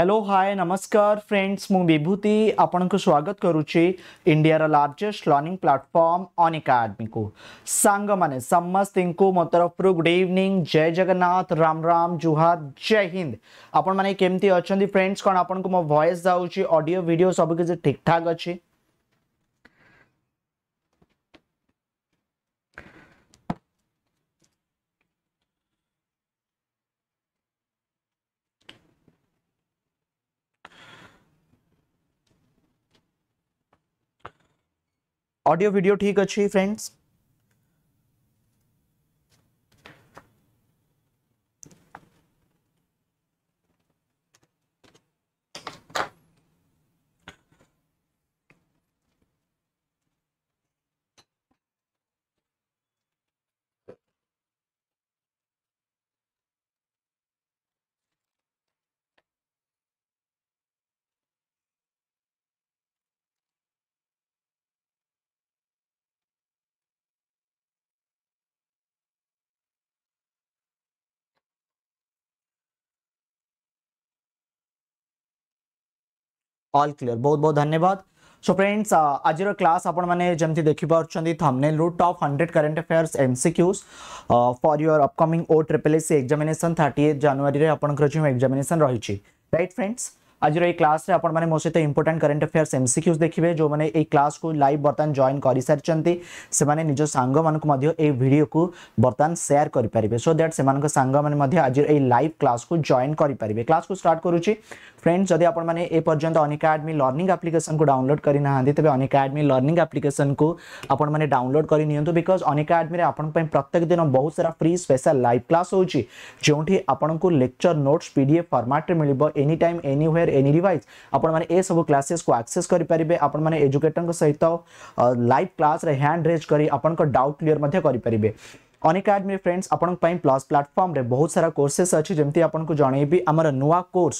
Hello hi नमस्कार friends मु विभूति आपण को स्वागत करुच्ची इंडिया रा लार्जेस्ट लर्निंग प्लेटफॉर्म ऑन को सांग माने समस्त को मो तरफ गुड इवनिंग जय जगन्नाथ राम राम जुहार जय हिंद आपण माने केमती अच्छा फ्रेंड्स कौन आपण को मो वॉइस जाउची ऑडियो वीडियो सब किसी ठीक ठाक अच्छी ऑडियो वीडियो ठीक अच्छी फ्रेंड्स ऑल क्लियर बहुत बहुत धन्यवाद सो फ्रेंड्स आज क्लास आपंती देखिपुट थमने top hundred current affairs M CQs for your upcoming O triple S examination thirty eight January आपंकर एक्जामेसन रही रईट फ्रेंड्स आज क्लास मो सहित important current affairs M CQs देखिए जो मैंने ये क्लास को लाइव बर्तमान जॉन कर सारी से भिडियो को बर्तमान सेयार करेंगे सो दैट से लाइव क्लास को जॉन करेंगे क्लास को स्टार्ट करुच्छी ফ্রেন্ডস যদি আপনার এ পর্যন্ত অনএকাডেমি লর্নিং আপ্লিকেসন কু ডাউনলোড করে না তবে অনএকাডেমি লর্নিং আপ্লিকেসন কু আপনার ডাউনলোড করে নিহত বিকজ অনএকাডেমি আপনার প্রত্যেক দিন বহু সারা ফ্রি স্পেশাল লাইভ ক্লাস হচ্ছে যেটি আপনার লেকচর নোটস পিডিএফ ফর্মাটে মিলব any time anywhere any device আপনার এসব ক্লাসেস কু আকসেস করে পারে আপনার এজুকেটর সহিত লাইভ ক্লাসে হ্যান্ড রেজ করে আপনার ডাউট ক্লিयर करेंगे अनेकाडमी फ्रेंड्स आपण प्लस प्लाटफर्म्रे बहुत सारा कोर्सेस अच्छी जमी आपको जनइबी आमर नुआ कोर्स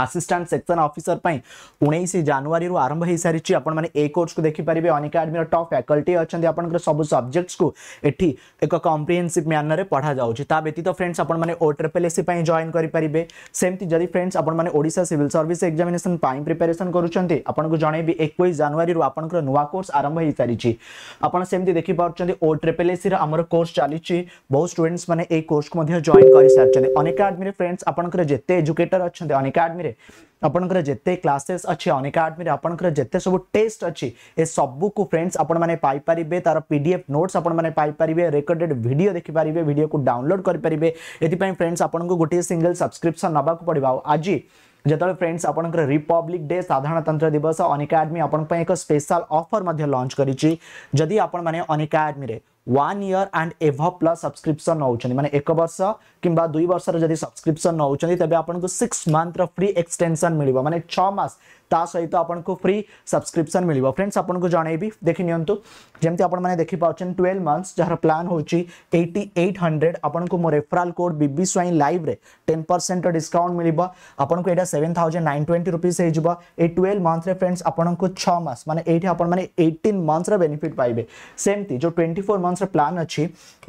ଆସିଷ୍ଟାଣ୍ଟ ସେକ୍ସନ ଅଫିସର ପାଇଁ ଉଣେଇଶ ଜାନୁଆରୀରୁ ଆରମ୍ଭ ହୋଇସାରିଛି ଆପଣମାନେ ଏ କୋର୍ସକୁ ଦେଖିପାରିବେ ଅନିକା ଆଡମିର ଟପ୍ ଫ୍ୟାକଲ୍ଟି ଅଛନ୍ତି ଆପଣଙ୍କର ସବୁ ସବଜେକ୍ଟସକୁ ଏଠି ଏକ କମ୍ପ୍ରିହେନ୍ସିଭ୍ ମ୍ୟାନରରେ ପଢ଼ାଯାଉଛି ତା ବ୍ୟତୀତ ଫ୍ରେଣ୍ଡସ୍ ଆପଣମାନେ ଓ ଟ୍ରିପଲ୍ ଏସ୍ ସି ପାଇଁ ଜଏନ୍ କରିପାରିବେ ସେମିତି ଯଦି ଫ୍ରେଣ୍ଡସ୍ ଆପଣମାନେ ଓଡ଼ିଶା ସିଭିଲ୍ ସର୍ଭିସ୍ ଏକ୍ଜାମିନେସନ୍ ପାଇଁ ପ୍ରିପାରେସନ୍ କରୁଛନ୍ତି ଆପଣଙ୍କୁ ଜଣେଇବି ଏକୋଇଶ ଜାନୁଆରୀରୁ ଆପଣଙ୍କର ନୂଆ କୋର୍ସ ଆରମ୍ଭ ହୋଇସାରିଛି ଆପଣ ସେମିତି ଦେଖିପାରୁଛନ୍ତି ଓ ଟ୍ରିପଲ୍ ଏସ୍ ସିର ଆମର କୋର୍ସ ଚାଲିଛି ବହୁତ ଷ୍ଟୁଡେଣ୍ଟସ୍ ମାନେ ଏଇ କୋର୍ସକୁ ମଧ୍ୟ ଜଏନ୍ କରିସାରିଛନ୍ତି ଅନେକ ଆଡମିରେ ଫ୍ରେଣ୍ଡସ୍ ଆପଣଙ୍କର ଯେତେ ଏଜୁକେଟର୍ ଅଛନ୍ତି ଅନେକ ଆଡମି आडमी आपंकर जिते क्लासेस अच्छी अनिका आडमी आपंकर जिते सब टेस्ट अच्छी ए सब कुछ फ्रेंड्स आपारे तार पीडफ नोट्स आपारे रेकर्डेड भिड देखिपारे भिड को डाउनलोड करेंगे ये फ्रेंड्स आपको गोटे सिंगल सब्सक्रिप्सन नाक पड़ा आज जितेबाला फ्रेंड्स आप रिपब्लिक डे साधारणतंत्र दिवस अनिका आडमी आप स्पेशल अफर लंच करी आपण मैंने Unacademy one year and एभ प्लस सब्सक्रिप्सन नौ मैंने एक बर्ष कि दुई वर्ष जब सब्सक्रिप्सन नौ तेज आपको सिक्स मंथ फ्री एक्सटेनसन मिले मैंने छस ता सहित आपको फ्री सब्सक्रिप्सन मिले फ्रेंड्स आपको जन देखी निमती आपने देखी पाचन ट्वेल्व मंथस जहाँ प्लां हूँ एट हंड्रेड आपको मो रेफराल कोड बी स्वई लाइव टेन परसेंट डिस्काउंट मिल आपको यहाँ seven thousand nine twenty rupees हो ट्वेल्व मंथ फ्रेंड्स आपको मस मैंने ये एट्टन मंथ्र बेनिफिट पाइबे सेमती जो ट्वेंटी फोर ଆଡଭାନ୍ସର ପ୍ଲାନ୍ ଅଛି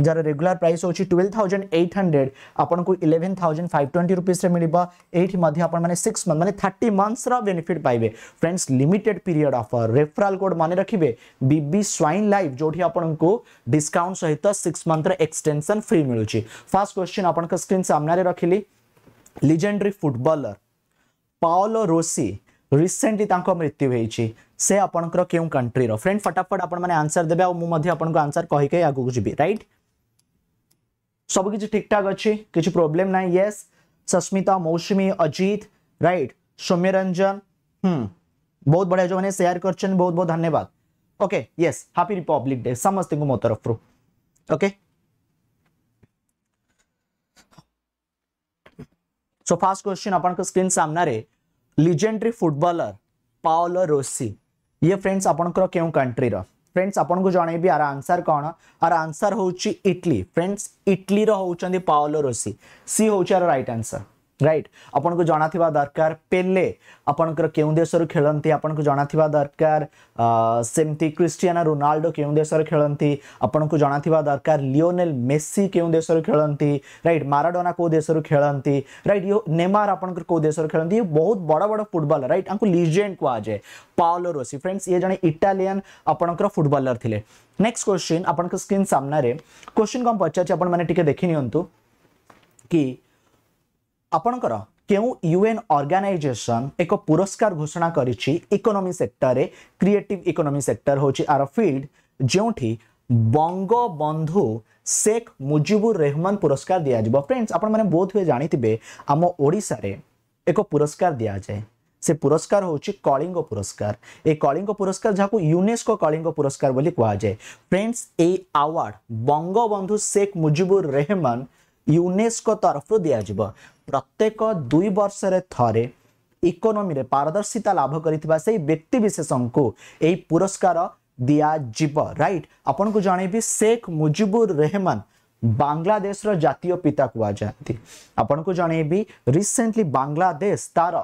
ଯାହାର ରେଗୁଲାର ପ୍ରାଇସ୍ ହେଉଛି ଟୁଏଲ୍ଭ ଥାଉଜେଣ୍ଡ ଏଇଟ୍ ହଣ୍ଡ୍ରେଡ଼ ଆପଣଙ୍କୁ ଇଲେଭେନ୍ ଥାଉଜେଣ୍ଡ ଫାଇଭ୍ ଟ୍ୱେଣ୍ଟି ରୁପିଜ୍ରେ ମିଳିବ ଏଇଠି ମଧ୍ୟ ଆପଣମାନେ ସିକ୍ସ ମନ୍ଥ ମାନେ ଥାର୍ଟି ମନ୍ଥସ୍ର ବେନିଫିଟ୍ ପାଇବେ friends limited period offer referral code ମନେ ରଖିବେ ବିବି ସ୍ୱାଇନ୍ ଲାଇଫ୍ ଯେଉଁଠି ଆପଣଙ୍କୁ ଡିସ୍କାଉଣ୍ଟ ସହିତ ସିକ୍ସ ମନ୍ଥର ଏକ୍ସଟେନ୍ସନ୍ ଫ୍ରି ମିଳୁଛି ଫାଷ୍ଟ କ୍ୱେଶ୍ଚିନ୍ ଆପଣଙ୍କ ସ୍କ୍ରିନ୍ ସାମ୍ନାରେ ରଖିଲି ଲିଜେଣ୍ଡ୍ରି ଫୁଟବଲର ପାଓଲୋ ରୋସି ରିସେଣ୍ଟଲି ତାଙ୍କ ମୃତ୍ୟୁ ହୋଇଛି से आपंकर क्यों कंट्री फ्रेंड फटाफट आपण आंसर देवे आपको आंसर कहीकि आगे जी रईट सब किसी ठीक ठाक अच्छे किसी प्रोब्लेम ना ये सस्मिता मौसुमी अजीत राइट सौम्य रंजन हम्म बहुत बढ़िया जो मैंने शेयर कर बहुत बहुत धन्यवाद okay yes happy Republic Day समस्त को मो तरफ रू ओके सो फास्ट क्वेश्चन आपण स्क्रीन सामने लीजेंडरी फुटबॉलर पाओलो रोसी ये फ्रेंड्स आपणकर क्यों कंट्रीर फ्रेंड्स आपको जनइबी आर आंसर कौन आर आंसर हूँ इटली फ्रेंड्स इटली रोचान पाओलो रोसी सी हूँ रईट आंसर राइट आपन को जाना थिबा दरकार पेले आपण कर केउ देश रो खेलंती आपण को जाना थिबा दरकार सेमती क्रिस्टियानो रोनाल्डो केउ देश रो खेलंती आपण को जाना थिबा दरकार लियोनेल मेसी केउ देश रो खेलंती राइट माराडोना को देश रो खेलंती राइट यो नेमार आपण को देश रो खेलंती बहुत बड़ा बड़ा फुटबॉलर राइट आंको लीजेंड को जाए पाओलो रोसी फ्रेंड्स ये जने इटालियन आपण को फुटबॉलर थिले नेक्स्ट क्वेश्चन आपन को स्क्रीन सामने रे क्वेश्चन को हम पछा माने टिके देखि नियंतु कि ଆପଣଙ୍କର କେଉଁ ୟୁଏନ୍ ଅର୍ଗାନାଇଜେସନ୍ ଏକ ପୁରସ୍କାର ଘୋଷଣା କରିଛି ଇକୋନୋମି ସେକ୍ଟରରେ କ୍ରିଏଟିଭ୍ ଇକୋନୋମି ସେକ୍ଟର ହେଉଛି ଆର ଫିଲ୍ଡ ଯେଉଁଠି ବଙ୍ଗବନ୍ଧୁ ଶେଖ୍ ମୁଜିବୁର ରେହମାନ ପୁରସ୍କାର ଦିଆଯିବ ଫ୍ରେଣ୍ଡସ୍ ଆପଣମାନେ ବୋଧ ହୁଏ ଜାଣିଥିବେ ଆମ ଓଡ଼ିଶାରେ ଏକ ପୁରସ୍କାର ଦିଆଯାଏ ସେ ପୁରସ୍କାର ହେଉଛି କଳିଙ୍ଗ ପୁରସ୍କାର ଏ କଳିଙ୍ଗ ପୁରସ୍କାର ଯାହାକୁ ୟୁନେସ୍କୋ କଳିଙ୍ଗ ପୁରସ୍କାର ବୋଲି କୁହାଯାଏ ଫ୍ରେଣ୍ଡସ୍ ଏଇ ଆୱାର୍ଡ଼ ବଙ୍ଗବନ୍ଧୁ ଶେଖ୍ ମୁଜିବୁର ରେହମାନ यूनेस्को तरफ दिज्व प्रत्येक दुई वर्ष इकोनोमी रे पारदर्शिता लाभ करशेष को पुरस्कार दिज्व रईट आपन को जनईबी शेख मुजबुर रेहमान बांग्लादेश जितिय पिता कहा जाती आपन को जन रिसेंटली बांग्लादेश तार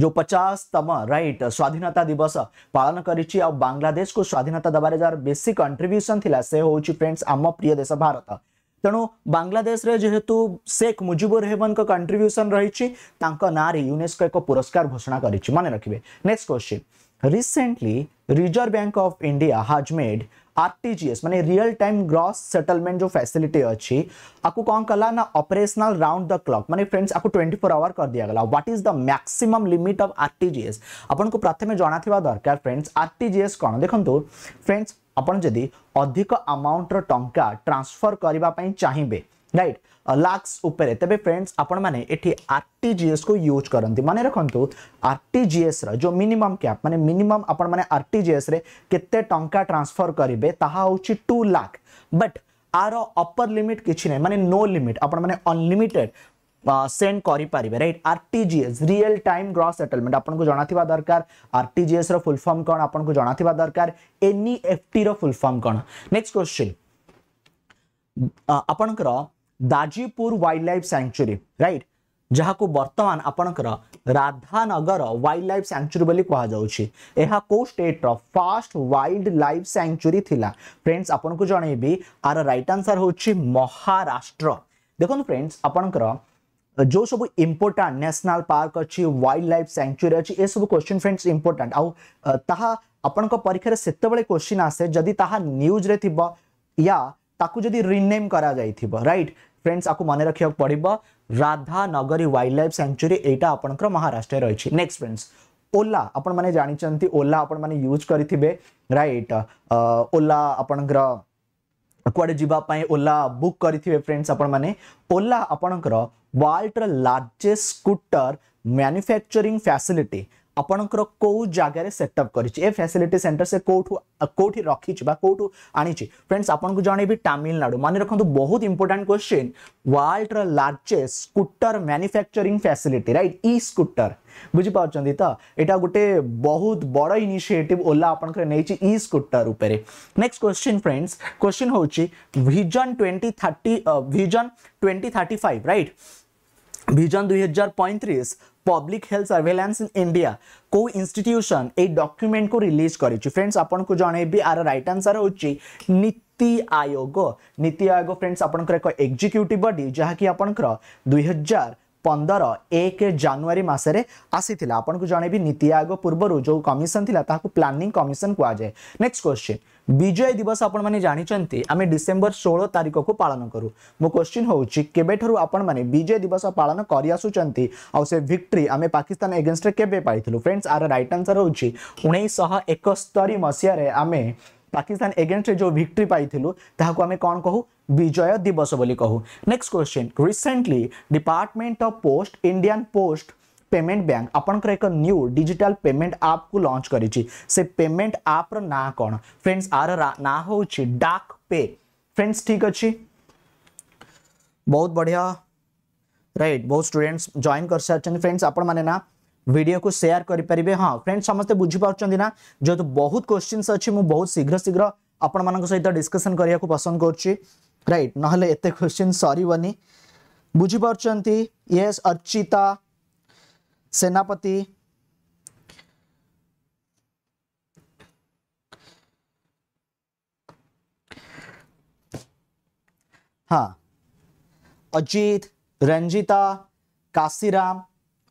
जो पचासतम रईट स्वाधीनता दिवस पालन करंग्लादेश को स्वाधीनता दबार जार बेसी कंट्रब्यूसन थी से हूँ फ्रेंड्स आम प्रिय देश भारत तेणु बांग्लादेश जेहेतु शेख मुजिबुर रहमान कंट्रब्यूसन रही नाँ यूनेस्को एक पुरस्कार घोषणा कर मन रखिए next question recently Reserve Bank of India has made RTGS माने रियल टाइम ग्रॉस सेटलमेंट जो फैसिलिटी अच्छी आपको कौन कला ना ऑपरेशनल राउंड द क्लॉक माने फ्रेंड्स आपको 24 फोर आवर कर दिया गला what is the maximum limit of RTGS T G S आपको प्रथम जनाथ दरकार friends R T G S कौन देखो फ्रेंड्स ଆପଣ ଯଦି ଅଧିକ ଆମାଉଣ୍ଟର ଟଙ୍କା ଟ୍ରାନ୍ସଫର୍ କରିବା ପାଇଁ ଚାହିଁବେ ରାଇଟ୍ ଲାକ୍ସ ଉପରେ ତେବେ ଫ୍ରେଣ୍ଡସ୍ ଆପଣମାନେ ଏଠି ଆର୍ ଟି ଜି ଏସ୍କୁ ୟୁଜ୍ କରନ୍ତି ମନେ ରଖନ୍ତୁ ଆର୍ ଟି ଜି ଏସ୍ର ଯେଉଁ ମିନିମମ୍ କ୍ୟାପ୍ ମାନେ ମିନିମମ୍ ଆପଣମାନେ ଆର୍ ଟି ଜି ଏସ୍ରେ କେତେ ଟଙ୍କା ଟ୍ରାନ୍ସଫର୍ କରିବେ ତାହା ହେଉଛି two lakh but our upper limit କିଛି ନାହିଁ ମାନେ ନୋ ଲିମିଟ୍ ଆପଣମାନେ ଅନଲିମିଟେଡ୍ সেন্ড করিপারে right RTGS real time gross settlement আপনার জনাথিবা দরকার আরটিজিএস ফুল ফর্ম কোণ আপনার জনাথিবা দরকার এনইএফটি ফুল ফর্ম কোণ নেক্সট কোশ্চিন আপনার Dajipur wild life sanctuary right ଯାହାକୁ ବର୍ତ୍ତମାନ ଆପଣଙ୍କର ରାଧାନଗର ୱାଇଲ୍ଡ ଲାଇଫ୍ ସାଙ୍କ୍ଚୁରୀ ବୋଲି କୁହାଯାଉଛି ଏହା କେଉଁ ଷ୍ଟେଟ୍ର ଫାର୍ଷ୍ଟ ୱାଇଲ୍ଡ ଲାଇଫ୍ ସାଙ୍କ୍ଚୁରୀ ଥିଲା ଫ୍ରେଣ୍ଡସ୍ ଆପଣଙ୍କୁ ଜଣେଇବି ଆର ରାଇଟ୍ ଆନ୍ସର୍ ହେଉଛି ମହାରାଷ୍ଟ୍ର ଦେଖନ୍ତୁ ଫ୍ରେଣ୍ଡସ୍ ଆପଣଙ୍କର जो सब इम्पोर्टाट न्यासनाल पार्क अच्छी वाइल्ड लाइफ सैंक्चुरी अच्छी ये सब क्वेश्चन फ्रेंड्स इम्पोर्टाट आउ ताहा आपणक परीक्षा से क्वेश्चन आसे जदि ताहा न्यूज रे थिबो या ताकु जदि रिनेम करा जाई थिबो राइट फ्रेंड्स आपको मन रखा पड़ो राधा नगरी वाइल्ड लाइफ सैंक्चुरी यहाँ आप महाराष्ट्र रही है नेक्स्ट फ्रेंड्स ओला आपण मैंने जानते ओला आपण मैंने यूज करेंगे रईट ओला आपणकर कुआड़े जावाई ओला बुक करेंगे फ्रेंड्स आपण मैंने ओला आपणकर ୱାର୍ଲଡ୍ର ଲାର୍ଜେଷ୍ଟ ସ୍କୁଟର ମ୍ୟାନୁଫ୍ୟାକ୍ଚରିଂ ଫ୍ୟାସିଲିଟି ଆପଣଙ୍କର କେଉଁ ଜାଗାରେ ସେଟଅପ୍ କରିଛି ଏ ଫ୍ୟାସିଲିଟି ସେଣ୍ଟର ସେ କେଉଁଠୁ କେଉଁଠି ରଖିଛି ବା କେଉଁଠୁ ଆଣିଛି ଫ୍ରେଣ୍ଡସ୍ ଆପଣଙ୍କୁ ଜଣେଇବି ତାମିଲନାଡ଼ୁ ମନେ ରଖନ୍ତୁ ବହୁତ important question ୱାର୍ଲଡ୍ର largest scooter manufacturing facility right ଇ ସ୍କୁଟର ବୁଝିପାରୁଛନ୍ତି ତ ଏଇଟା ଗୋଟେ ବହୁତ ବଡ଼ ଇନିସିଏଟିଭ୍ ଓଲା ଆପଣଙ୍କର ନେଇଛି ଇ ସ୍କୁଟର ଉପରେ ନେକ୍ସଟ କ୍ୱେଶ୍ଚିନ୍ ଫ୍ରେଣ୍ଡସ୍ କ୍ୱେଶ୍ଚିନ୍ ହେଉଛି vision twenty thirty vision twenty thirty five right vision vision पैंतीस public health surveillance in India को इनट्यूशन ए डॉक्यूमेंट को रिलीज कर फ्रेंड्स आपन को जणेबी आर राइट आंसर होछि नीति आयोग नीति आयोग फ्रेंड्स आप एक्जिक्यूटिव बडी बॉडी जहा कि पंदर एक जानुरी मसने आसी आपको जनइबी नीति आयोग पूर्व जो कमिशन थी प्लानिंग कमिशन कहुए नेक्स्ट क्वेश्चन विजय दिवस आपण जानते आम डिसेम्बर षोह तारीख को पालन करूँ मो क्वेश्चन हूँ केबेठू आपण विजय दिवस पालन करसुच्च आम पाकिस्तान एगेन्स्ट केवे फ्रेंड्स आर रईट आंसर हूँ उन्नीस एकस्तरी मसीह आम पाकिस्तान एगेन्स जो भिक्ट्री पाई आम कौन कहू विजय दिवस कहू next question recently department of post Indian post payment bank आपंकर एक न्यू डिजिटल पेमेंट आप को लॉन्च करी पेमेंट आप रो ना कौन फ्रेंड्स आर ना हूँ डाक पे फ्रेंड्स ठीक अच्छे बहुत बढ़िया राइट बहुत स्टूडेंट्स जॉइन कर सारी फ्रेंड्स आप वीडियो को शेयर करेंगे हाँ फ्रेंड्स समस्ते बुझीपुर ना जो तो बहुत क्वेश्चन अच्छे मुझे बहुत शीघ्र शीघ्र आपण सहित डिस्कसन करने को पसंद करइट ना एत क्वेश्चन सरवन बुझीपुरे अर्चिता सेनापति हाँ अजित रंजिता काशीराम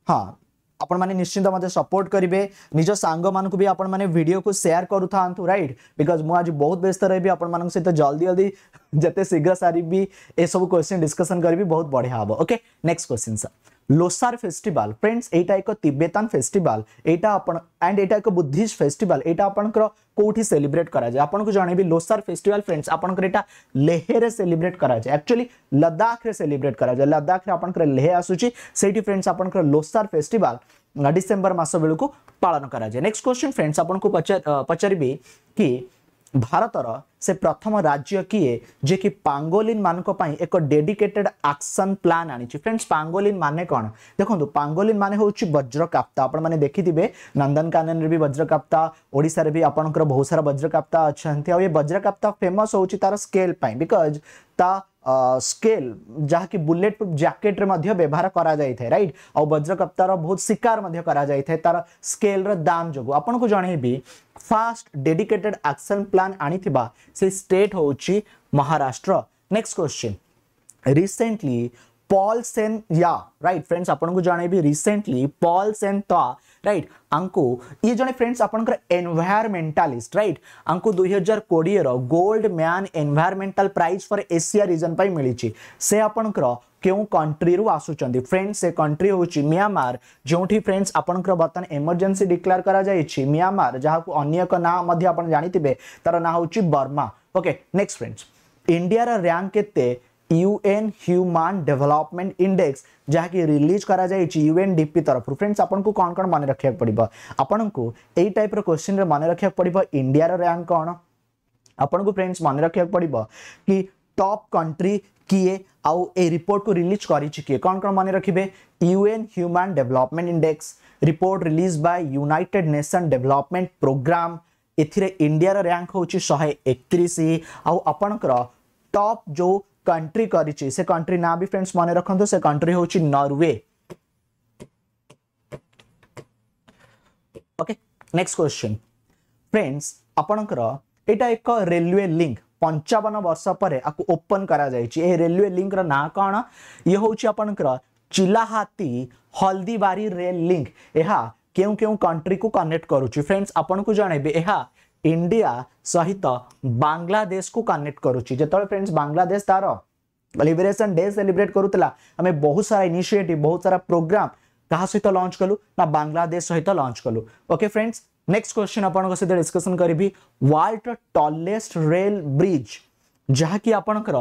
हाँ आपण माने निश्चित मते सपोर्ट करेंगे निज सांग भी आपण को सेयार करूथांतु रईट बिकज मुझे बहुत व्यस्त रही आपण सहित जल्दी जल्दी जते शीघ्र सारिबी ए सब क्वेश्चन डिस्कसन करी बहुत बढ़िया हबो okay next question sir Losar festival friends এইটা এক তিবেতান ফেস্টিভাল এইটা আপনার অ্যান্ড এটা এক বুদ্ধিস্ট ফেস্টিভাল এটা कौटी सेलिब्रेट कराए आपको लोसार फेस्टिवल फ्रेंड्स आपटा लेहरे सेलिब्रेट कराए एक्चुअली लदाख में सेलिब्रेट कराए लदाख में आपंकर लेह आसूरी फ्रेंड्स आप लोसार फेस्टिवल डिसेम्बर मस बेलू पालन कराए नेक्स्ट क्वेश्चन फ्रेंड्स आपको पचार पचारि कि भारतर से प्रथम राज्य किए जे कि पांगोलीन मानक एक डेडिकेटेड आक्शन प्लान आनी फ्रेंड्स पांगोलीन माने कौन देखो पांगोलीन माने हूँ वज्रकाप्ता आप मैंने देखिथे नंदनकानन भी वज्रकाप्ता ओडार भी आप बहुत सारा वज्रकाप्ता अच्छा ये वज्रकाप्ता फेमस हो तार स्केल बिकज ता स्केल जहाँकि बुलेट प्रूफ जैकेट व्यवहार कराए रईट आ वज्रकाप्तार बहुत शिकार करा तार स्केल र दाम जो आपको जनईबी ଫାଷ୍ଟ ଡେଡିକେଟେଡ୍ ଆକ୍ସନ୍ ପ୍ଲାନ୍ ଆଣିଥିବା से स्टेट हूँ Maharashtra next question recently Paul Sein या राइट फ्रेंड्स आपको जन रिसेंटली पॉल सेन ता राइट आपको ये जन फ्रेंड्स आपंकर एनवायरमेंटालीस्ट राइट आपको दुई हजार कोड़े Goldman environmental prize for Asia region पर मिली से आपंकर କେଉଁ କଣ୍ଟ୍ରିରୁ ଆସୁଛନ୍ତି ଫ୍ରେଣ୍ଡ ସେ କଣ୍ଟ୍ରି ହେଉଛି ମିଆଁମାର ଯେଉଁଠି ଫ୍ରେଣ୍ଡସ୍ ଆପଣଙ୍କର ବର୍ତ୍ତମାନ ଏମର୍ଜେନ୍ସି ଡିକ୍ଲେୟାର କରାଯାଇଛି ମିଆଁମାର ଯାହାକୁ ଅନ୍ୟ ଏକ ନାଁ ମଧ୍ୟ ଆପଣ ଜାଣିଥିବେ ତାର ନାଁ ହେଉଛି ବର୍ମା ଓକେ ନେକ୍ସଟ ଫ୍ରେଣ୍ଡସ୍ ଇଣ୍ଡିଆର ର୍ୟାଙ୍କ କେତେ यूएन ह्यूमान डेवलपमेंट इंडेक्स जहाँकि रिलीज करा जाए यूएनडीपी तरफ फ्रेंड्स आपन को कौन कौन मन रखा पड़ो आपन को यही टाइप क्वेश्चन मन रखा पड़ो इंडियार रैंक कौन आपन को फ्रेंड्स मन रखा पड़ो कि टॉप कंट्री किए आउ ए रिपोर्ट को रिलीज कर कौन कौन मन रखिए UN human development index report release by United Nation development programme एथिरे इंडिया रा रैंक होची 131 आउ आपनकर टॉप जो कंट्री करिची से कंट्री ना भी फ्रेंड्स मन रखंतो से कंट्री होची Norway okay next question friends आपनकर एटा एक रेलवे लिंक पंचावन वर्ष पर आपको ओपन करा रेलवे लिंक रहा कौन ये हूँ चिलाहाती हल्दीबारी रेल लिंक यह क्यों क्यों कंट्री को कनेक्ट करुच्ची फ्रेंड्स आपन को इंडिया सहित बांग्लादेश को कनेक्ट करुच्ची फ्रेंड्स बांग्लादेश तार लिबरेसन डे सेलिब्रेट करूतला आम बहुत सारा इनिशिएटिव बहुत सारा प्रोग्राम कहा सहित लंच कलु ना बांग्लादेश सहित लंच कलु ओके फ्रेंड्स नेक्स्ट क्वेश्चन आप सहित डिस्कसन करी वर्ल्ड टलेस्ट रेल ब्रिज जहाँकि आपणकर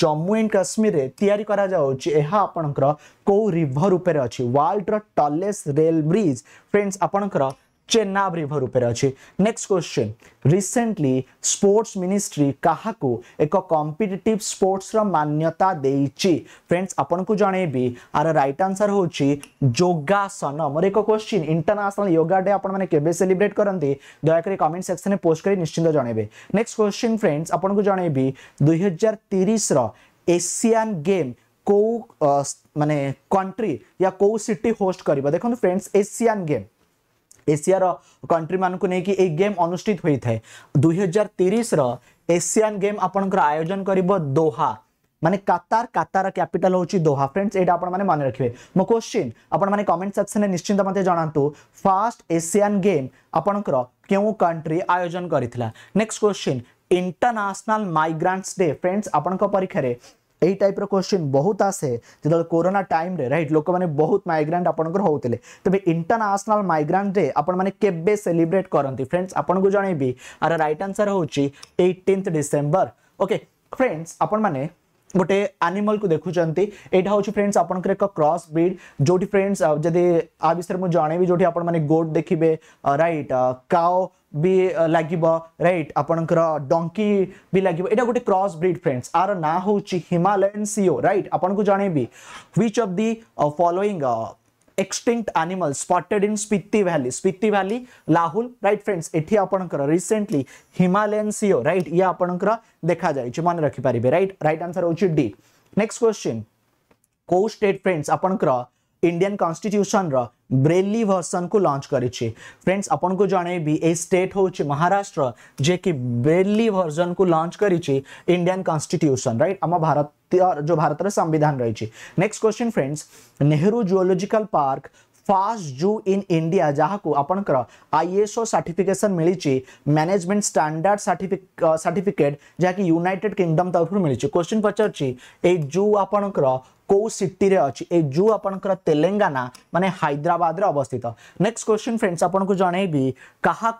जम्मू एंड काश्मीर तैयारी आपणकर कौ रिभर उपरे अच्छी world tallest rail bridge friends आपणकर चेन्नाब रिभर उपर अच्छे next question recently sports ministry क्या एक कंपिटेट स्पोर्ट्स मान्यता फ्रेंड्स आपन को जनइबी आर रईट आंसर हूँ योगासन मोर एक क्वेश्चन इंटरनेशनल योगा डे आपने सेलिब्रेट करते दयाकोरी कमेंट सेक्शन में पोस्ट कर निश्चिंत जनइबे नेक्स्ट क्वेश्चन फ्रेंड्स आपन को जनइबी दुई हजार तीस गेम कौ मानने कंट्री या कौ सिटी होस्ट कर देखो फ्रेंड्स एशियान गेम एशियार कंट्री मानक नहीं ए गेम अनुषित होता है दुई हजार तीस रसियान गेम आपंकर आयोजन कर दोहा माने कतार कतार कैपिटल हूँ दोहा फ्रेंड्स ये आप मन रखिए मो क्वेश्चन आपने कमेंट सेक्शन में निश्चिंत मत जनातु फास्ट एशियान गेम आपणकर क्यों कंट्री आयोजन करेक्स्ट question international migrants day friends आपण परीक्षा यही टाइप्र क्वेश्चन बहुत आसे जो कोरोना टाइम रईट लोक मैंने बहुत माइग्रांट आपंकर होते तेज इंटरनेशनल माइग्रांटे आपे सेलिब्रेट करती फ्रेंड्स आपको जनईबि आर रईट आनसर हूँ डिसेम्बर ओके फ्रेंड्स आपने गोटे आनिमल को देखुंटा हूँ फ्रेंड्स आपंकर एक क्रस ब्रिड जो फ्रेंड्स जब आ विषय में जो आप गोट देखिए रईट काओ ବି ଲାଗିବ ରାଇଟ୍ ଆପଣଙ୍କର ଡଙ୍କି ବି ଲାଗିବ ଏଇଟା ଗୋଟେ କ୍ରସ୍ ବ୍ରିଡ୍ ଫ୍ରେଣ୍ଡସ୍ ଆର ନାଁ ହେଉଛି ହିମାଲୟନ୍ ସିଓ ରାଇଟ୍ ଆପଣଙ୍କୁ ଜଣେଇବି which of the following extinct animals spotted in Spiti Valley. Spiti Valley, Lahul, right friends, एठी आपणकर recently Himalayan seal, right, ये आपणकर देखा जाए, जो मान रखी पारिबे, right, right answer होची D. Next question, co-state friends, आपणकर Indian Constitution रा ब्रेली भर्सन को लॉन्च करी फ्रेंड्स आपन को जन स्टेट हूँ महाराष्ट्र जे कि ब्रेली भर्जन को लॉन्च करी इंडियन कॉन्स्टिट्यूशन राइट आम भारत जो भारत संविधान रही next question friends Nehru zoological park first zoo in India जहाँ को आपणकर आईएसओ सर्टिफिकेसन मिली मैनेजमेंट स्टैंडर्ड सर्टिफिकेट जहाँकि यूनाइटेड किंगडम तरफ मिली क्वेश्चन पचार जू आपणकर कौ सिटी अच्छी ए जू आपंकर तेलेंगाना मान हाइद्राबाद अवस्थित नेक्स्ट क्वेश्चन फ्रेंड्स आपको जनइबी क्या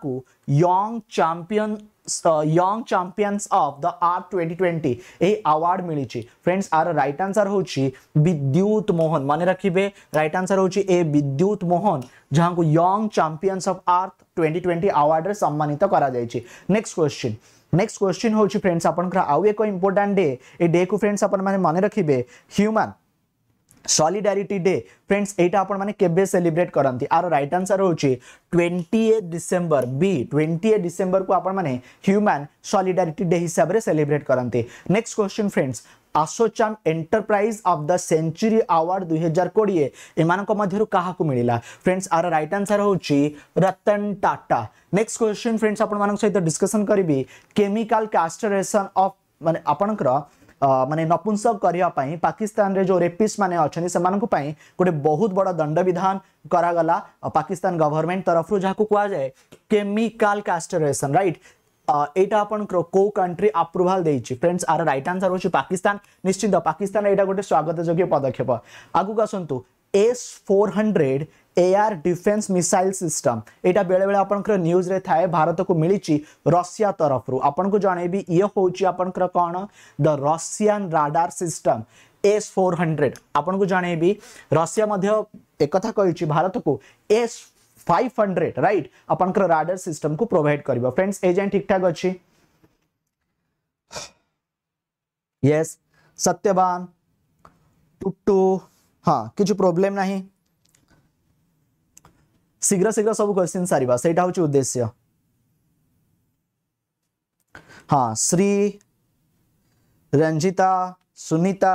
young champion young champions of the earth twenty twenty ଏହି ଆୱାର୍ଡ ମିଳିଛି ଫ୍ରେଣ୍ଡସ୍ ଆର ରାଇଟ୍ ଆନ୍ସର ହେଉଛି ବିଦ୍ୟୁତ ମୋହନ ମନେ ରଖିବେ ରାଇଟ୍ ଆନ୍ସର ହେଉଛି ଏ ବିଦ୍ୟୁତ ମୋହନ ଯାହାଙ୍କୁ young champions of earth twenty twenty ଆୱାର୍ଡରେ ସମ୍ମାନିତ କରାଯାଇଛି ନେକ୍ସଟ କ୍ୱେଶ୍ଚିନ୍ ନେକ୍ସଟ କ୍ୱେଶ୍ଚିନ୍ ହେଉଛି ଫ୍ରେଣ୍ଡସ୍ ଆପଣଙ୍କର ଆଉ ଏକ ଇମ୍ପୋର୍ଟାଣ୍ଟ ଡେ ଏ ଡେକୁ ଫ୍ରେଣ୍ଡସ୍ ଆପଣମାନେ ମନେ ରଖିବେ ହ୍ୟୁମାନ सलीडारीटी डे फ्रेंड्स यहाँ आपलिब्रेट करते आर रईट आंसर हूँ ट्वेंटी ए डिसेम्बर बी ट्वेंटी ए डिसेम्बर को आपने ह्यूमान सलीडारीटी डे हिसाब से सेलिब्रेट करते next question friends ASSOCHAM enterprise of the century award दुई हजार कोड़े एम क्या मिलला फ्रेंड्स आर रईट आंसर हो Ratan Tata next question friends आप डिस्कशन करी केमिकाल कास्टरेसन अफ माने आपणकर ମାନେ ନପୁଂସକ କରିବା ପାଇଁ ପାକିସ୍ତାନରେ ଯେଉଁ ରେପିଷ୍ଟ ମାନେ ଅଛନ୍ତି ସେମାନଙ୍କ ପାଇଁ ଗୋଟେ ବହୁତ ବଡ଼ ଦଣ୍ଡବିଧାନ କରାଗଲା ପାକିସ୍ତାନ ଗଭର୍ଣ୍ଣମେଣ୍ଟ ତରଫରୁ ଯାହାକୁ କୁହାଯାଏ କେମିକାଲ କାଷ୍ଟରେସନ ରାଇଟ୍ এইটা আপনার কেউ কান্ট্রি আপ্রুভাল দিয়েছি ফ্রেন্ডস আর রাইট আনসার হচ্ছে পাকিস্তান নিশ্চিত পাকিস্তান এটা গোটে স্বাগতযোগ্য পদক্ষেপ আগুক আসন্তু S four hundred air defence missile system यहाँ बेले बेले आपंकर थाए भारत को मिली रशिया तरफ रु आपन को जनइबी ये हूँ आपंकर कौन the Russian radar system S four hundred आपन को जनइबी रशिया एक कही भारत को एस फाइव हंड्रेड रईट आपंकर राडार सिस्टम को प्रोभाइड कर फ्रेंड्स ये जाए ठीक ठाक अच्छी यस सत्यवान टुटू हाँ किसी प्रोब्लेम ना शीघ्र शीघ्र सब क्वेश्चन सारे ସେଇଟା उद्देश्य हाँ श्री रंजिता सुनीता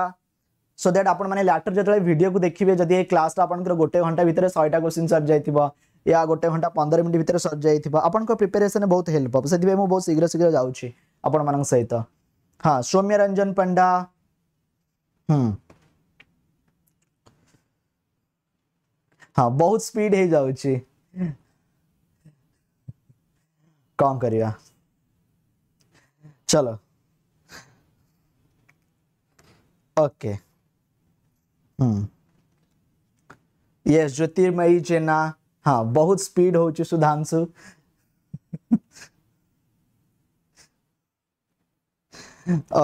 सो दैट आपण लैटर जो भिडियो को देखिए जदि क्लास गोटे घंटा भितर शहटा क्वेश्चन सर जाइए या गोटे घंटा पंद्रह मिनट भितर सर जाइए आपण प्रिपेरेसन बहुत हेल्प हम से बहुत शीघ्र शीघ्र जाऊँ आपण मान सहित हाँ सौम्य रंजन पंडा हम्म हाँ बहुत स्पीड हो कौन करिया चलो ओके हम्म ये ज्योतिर्मयी चेना हाँ बहुत स्पीड हो सुधांशु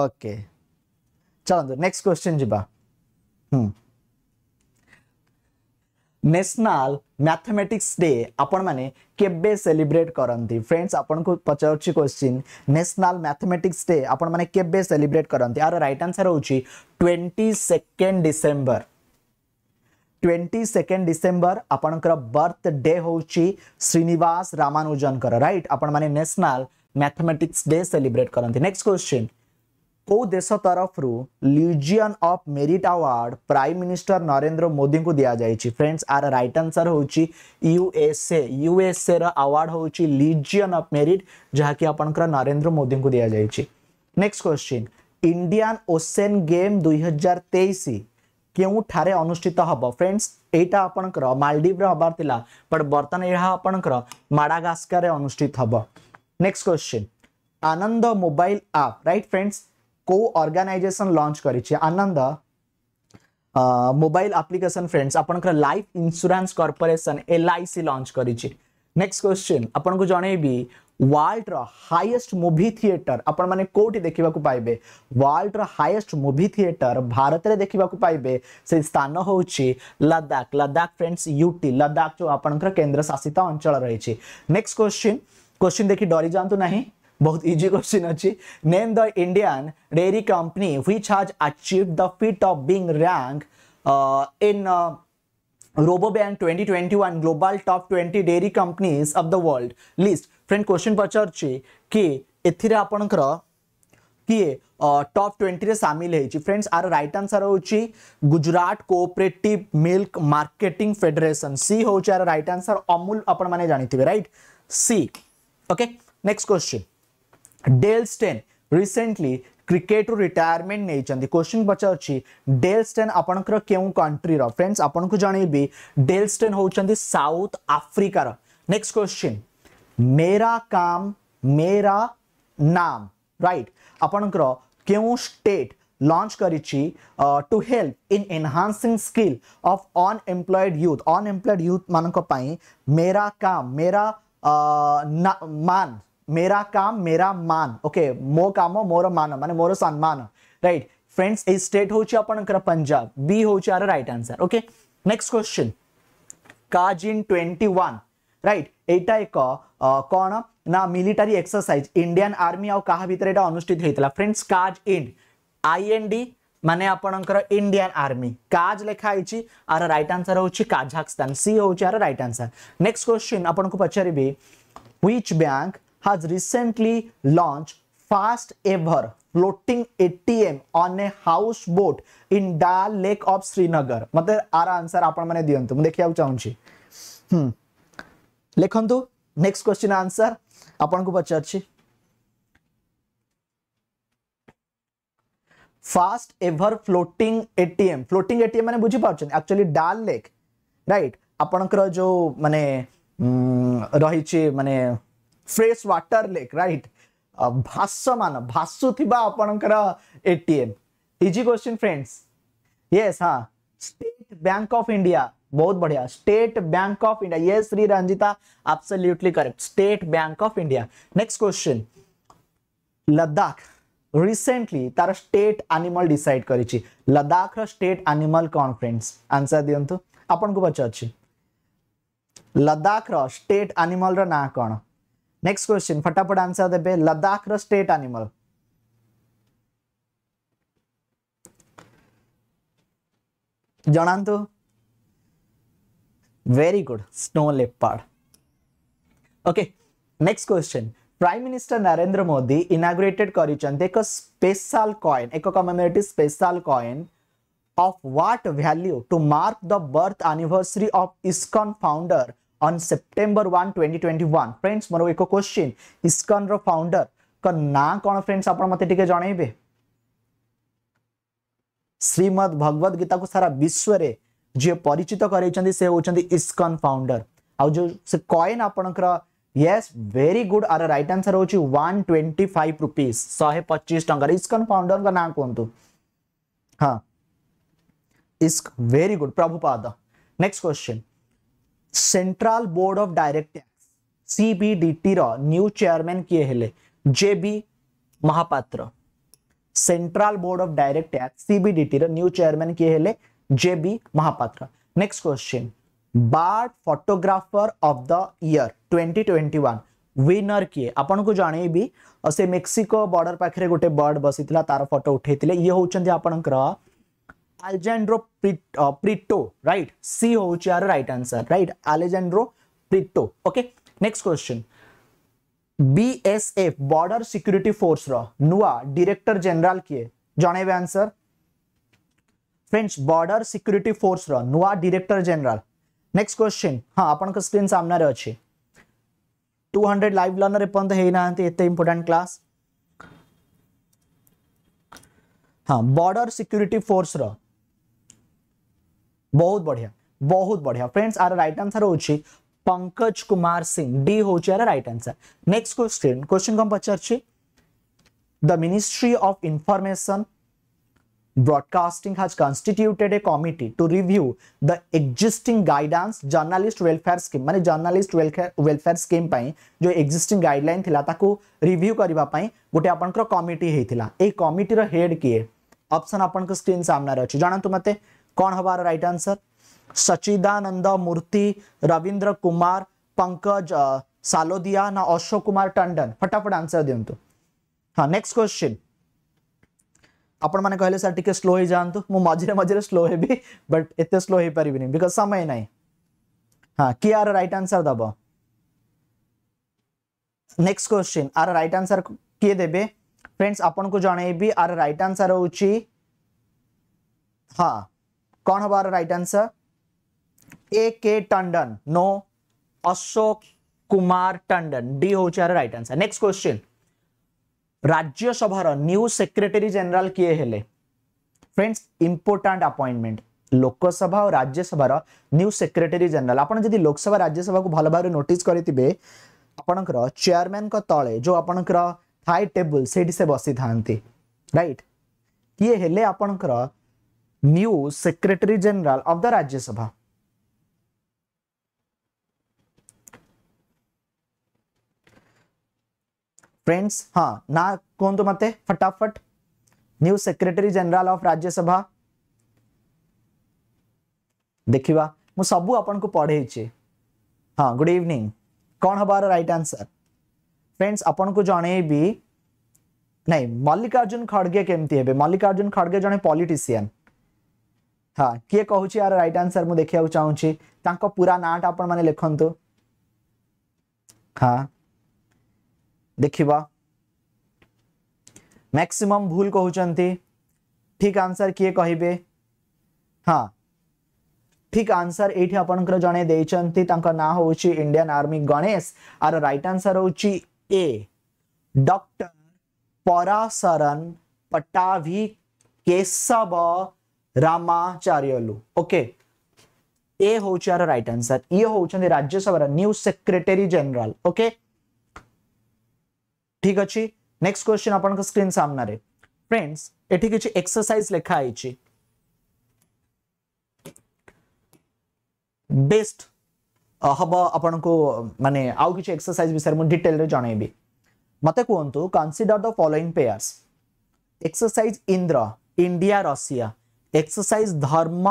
ओके चलो नेक्स्ट तो क्वेश्चन जी हम्म नेशनल मैथमेटिक्स डे आपण मैंने केलिब्रेट करती फ्रेंड्स आपन को पचार क्वेश्चन नेशनल मैथमेटिक्स डे आपण मैंने केलिब्रेट करती यार रईट आंसर हूँ twenty second December twenty second December birthday हूँ श्रीनिवास रामानुजन रईट आपल मैथमेटिक्स डे सेलिब्रेट करती नेक्स्ट क्वेश्चन कौ देश तरफ रु legion of merit award prime minister Narendra Modi को दि जाए फ्रेंड्स आर राइट आंसर हूँ यूएसए यूएसए रवार्ड हूँ लिजियन ऑफ मेरिट जहाँ कि आपंकर नरेंद्र मोदी को दि जाए next question Indian ocean game दुई हजार तेईस अनुष्ठित हम फ्रेंड्स यहाँ आपंकर मालडीव्रे हबार बट बर्तन यह आपंकर माडागास्कर अनुषित हम next question Anand mobile app right friends कौ अर्गानाइजेसन लंच कर आनंद मोबाइल आप्लिकेसन फ्रेंड्स आप life insurance corporation L I C launch कर नेक्स्ट क्वेश्चन आपन को जनइबी वर्ल्ड हाईएस्ट मूवी थिएटर आपण मैंने कौटी देखा पाइबे world highest movie theatre Bharat में देखा पाइबे से स्थान हूँ लदाख लदाख फ्रेंड्स यूटी लद्दाख जो आप केन्द्र शासित अंचल रही नेक्स्ट क्वेश्चन क्वेश्चन देखी डरी जातु ना बहुत इजी क्वेश्चन अच्छी name the Indian dairy company which has achieve the feat of being rank in Rabobank 2021 global top 20 dairy companies of the world list friend question पचार कि एथिरे किए टॉप uh, ट्वेंटी रे सामिल होती फ्रेंड्स आर राइट आंसर हूँ Gujarat cooperative milk marketing federation C हूँ our right answer Amul आपण मैंने जानते right C okay next question Dale Steyn recently cricket रु रिटायरमेंट नहीं क्वेश्चन पचार डेलस्टेन आपंकर क्यों कंट्री फ्रेंड्स आपको को डेल डेलस्टेन होउछंती साउथ आफ्रिकार नेक्स्ट क्वेश्चन मेरा काम मेरा नाम राइट आपणकर क्यों state launch to help in enhancing skill of unemployed youth unemployed youth मानक मेरा काम मेरा मान मेरा काम मेरा मान ओके मो कामो मोर मान माने मोर सन्मान राइट फ्रेंड्स ए स्टेट होची आपणकर पंजाब बी होची our right answer okay next question काजिन 21 राइट एटा एक कोण ना मिलिटरी एक्सरसाइज इंडियन आर्मी आ कहा भीतर एटा अनुष्ठित हेतला फ्रेंड्स काज इंड आईएनडी माने आपणकर इंडियन आर्मी काज लेखा आइछि आर राइट आंसर होछि काजाखस्तान सी होछि our right answer next question आपण को which bank has recently launched first ever floating ATM on a houseboat in Dal Lake of Srinagar. मतलब आर आंसर आपण माने दियंतु मु देखिया चाहूंछि हम लिखंतु नेक्स्ट क्वेश्चन आंसर आपण को पचाछि first ever floating ATM. Floating ATM मैंने बुझी पाउछन एक्चुअली डाल लेक राइट आपनकर जो माने रही ची माने फ्रेश वाटर लेक राइट भास्मान भासुवा आपणकर ATM easy question friends yes हाँ स्टेट बैंक ऑफ इंडिया बहुत बढ़िया State Bank of India yes Shri Ranjita absolutely correct State Bank of India next question Ladakh recently तार स्टेट आनिमल डिसाइड करिछि लद्दाख स्टेट आनिमल कोन friends answer दियंतु आपन को पचाछि लद्दाख स्टेट आनिमल रो ना कोन नेक्स्ट क्वेश्चन फटाफट आंसर दे पे लद्दाख रो स्टेट एनिमल जनातु very good snow leopard okay next question prime minister Narendra Modi inaugurated करिसंते एक स्पेशल कॉइन एक commemorative special coin of what value to mark the birth anniversary of ISKCON founder on September 1, 2021. Friends, मरो एको question. इसकान रो कौन friends आपन मते ठीक है गीता को सारा विश्व रे परिचित करे चंदी से हो से coin आपन करा Yes, very good. आरे right answer हो ची 125 rupees. सहे 25 टंगर. इसकान founder का नाम हाँ. इस्क very good Prabhupada next question central board of directors CBDT रो न्यू चेयरमैन किए हेले J B Mahapatra central board of directors CBDT रो न्यू चेयरमैन किए हेले J B Mahapatra next question bird photographer of the year 2021 winner किए आपण को जाने भी और से मेक्सिको बॉर्डर पाखे गोटे बर्ड बसी तार फोटो उठे ये हूँ आपणकर Alejandro uh, Prito, right? C होच यार right answer, right? Alejandro Prito. Okay. Next question. BSF border security force नुआ डायरेक्टर जनरल किए जणेबे answer friends border security force नुआ डायरेक्टर जनरल नेक्स्ट क्वेश्चन हाँ आप स्क्रीन सामने रे अछि 200 लाइव लर्नर एपंत हे नाहंती एते इंपोर्टेंट क्लास हाँ बॉर्डर सिक्यूरीटी फोर्स रो बहुत बढ़िया बहुत बढ़िया फ्रेंड्स आर राइट आंसर होची पंकज कुमार सिंह डी होची our right answer next question question कम पचर the ministry of information broadcasting has constituted a committee to review the existing guidance journalist welfare scheme माने जर्नलिस्ट वेलफेयर स्कीम पई जो existing guideline थिला ताको review करबा पई गोटे आपनकर कमिटी हेथिला ए कमिटी रो हेड के ऑप्शन आपनकर स्क्रीन सामने रहछ जानंतु तो मते कौन हमारा राइट आंसर सचिदानंद मूर्ति रविंद्र कुमार पंकज सालोदिया ना अशोक कुमार टंडन फटाफट आंसर दिंतु तो। हाँ नेक्स्ट क्वेश्चन आपण मैंने कहले सर टिके स्लो जातु मुझे मझे मझे स्लो हेबी बट एते स्लो हो पारिबिनि बिकज समय ना हाँ किए आर रईट आंसर दब next question our right answer किए देवे फ्रेंड्स आपन को जनइबी आर रईट आंसर हूँ हाँ कौन हमारा right answer A K Tandon no Ashok Kumar Tandon D हो right answer next question Rajya Sabha new secretary general किए हेले फ्रेंड्स इंपोर्टेंट अपॉइंटमेंट लोकसभा और राज्यसभा न्यू सेक्रेटरी जनरल आप जब लोकसभा राज्यसभा को भल भाव नोटिस करेंगे आपणकर चेयरमैन तले जो आपणकर थाए टेबुल से बसी था राइट किए हेले आपणकर new secretary general of the Rajya Sabha friends हाँ ना कौन तो मत फटाफट new secretary general of Rajya Sabha देखा मु सब अपन को पढ़े हाँ गुड इवनिंग कौन हबार राइट आंसर फ्रेंड्स अपन को जन नहीं मल्लिकार्जुन खड़गे केमती हे मल्लिकार्जुन खड़गे जन पॉलिटिशियन हाँ किए कह यार रईट आनसर मुझे देखा चाहिए पूरा नाटा मैंने लिखत हाँ देख मैक्सिमम भूल कहते ठीक आंसर किए कह हाँ ठीक आंसर ये आपंकर जनता ना हूँ army Ganesh our right answer हूँ A doctor Parasaran Keshava Ramacharyulu okay A होच राइट आंसर ये हूँ Rajya Sabha new secretary general okay ठीक अच्छे नेक्स्ट क्वेश्चन आप स्क्रीन सामने फ्रेंड्स एटी किसी एक्सरसाइज लिखाई बेस्ट हम आप मानने किसी एक्सरसाइज विषय मुझे डिटेल जन मत कहतु consider the following pairs exercise Indra India Russia exercise Dharma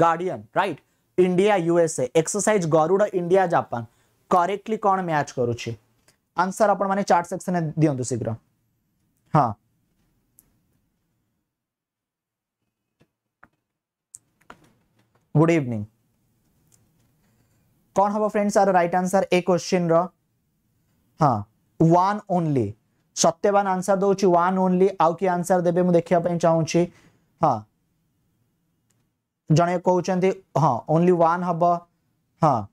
guardian right India USA exercise Garuda India Japan correctly कौन मैच करुच्छे आंसर आप चार्ट सेक्शन दिखाँ शीघ्र हाँ गुड इवनिंग कौन हम friends are right answer A question हाँ वन ओनली सत्यवान आंसर दौर वन ओनली आउ कि आंसर देवे मुझे देखा चाहूँगी हाँ जड़े कहते हाँ ओनली वन हम हाँ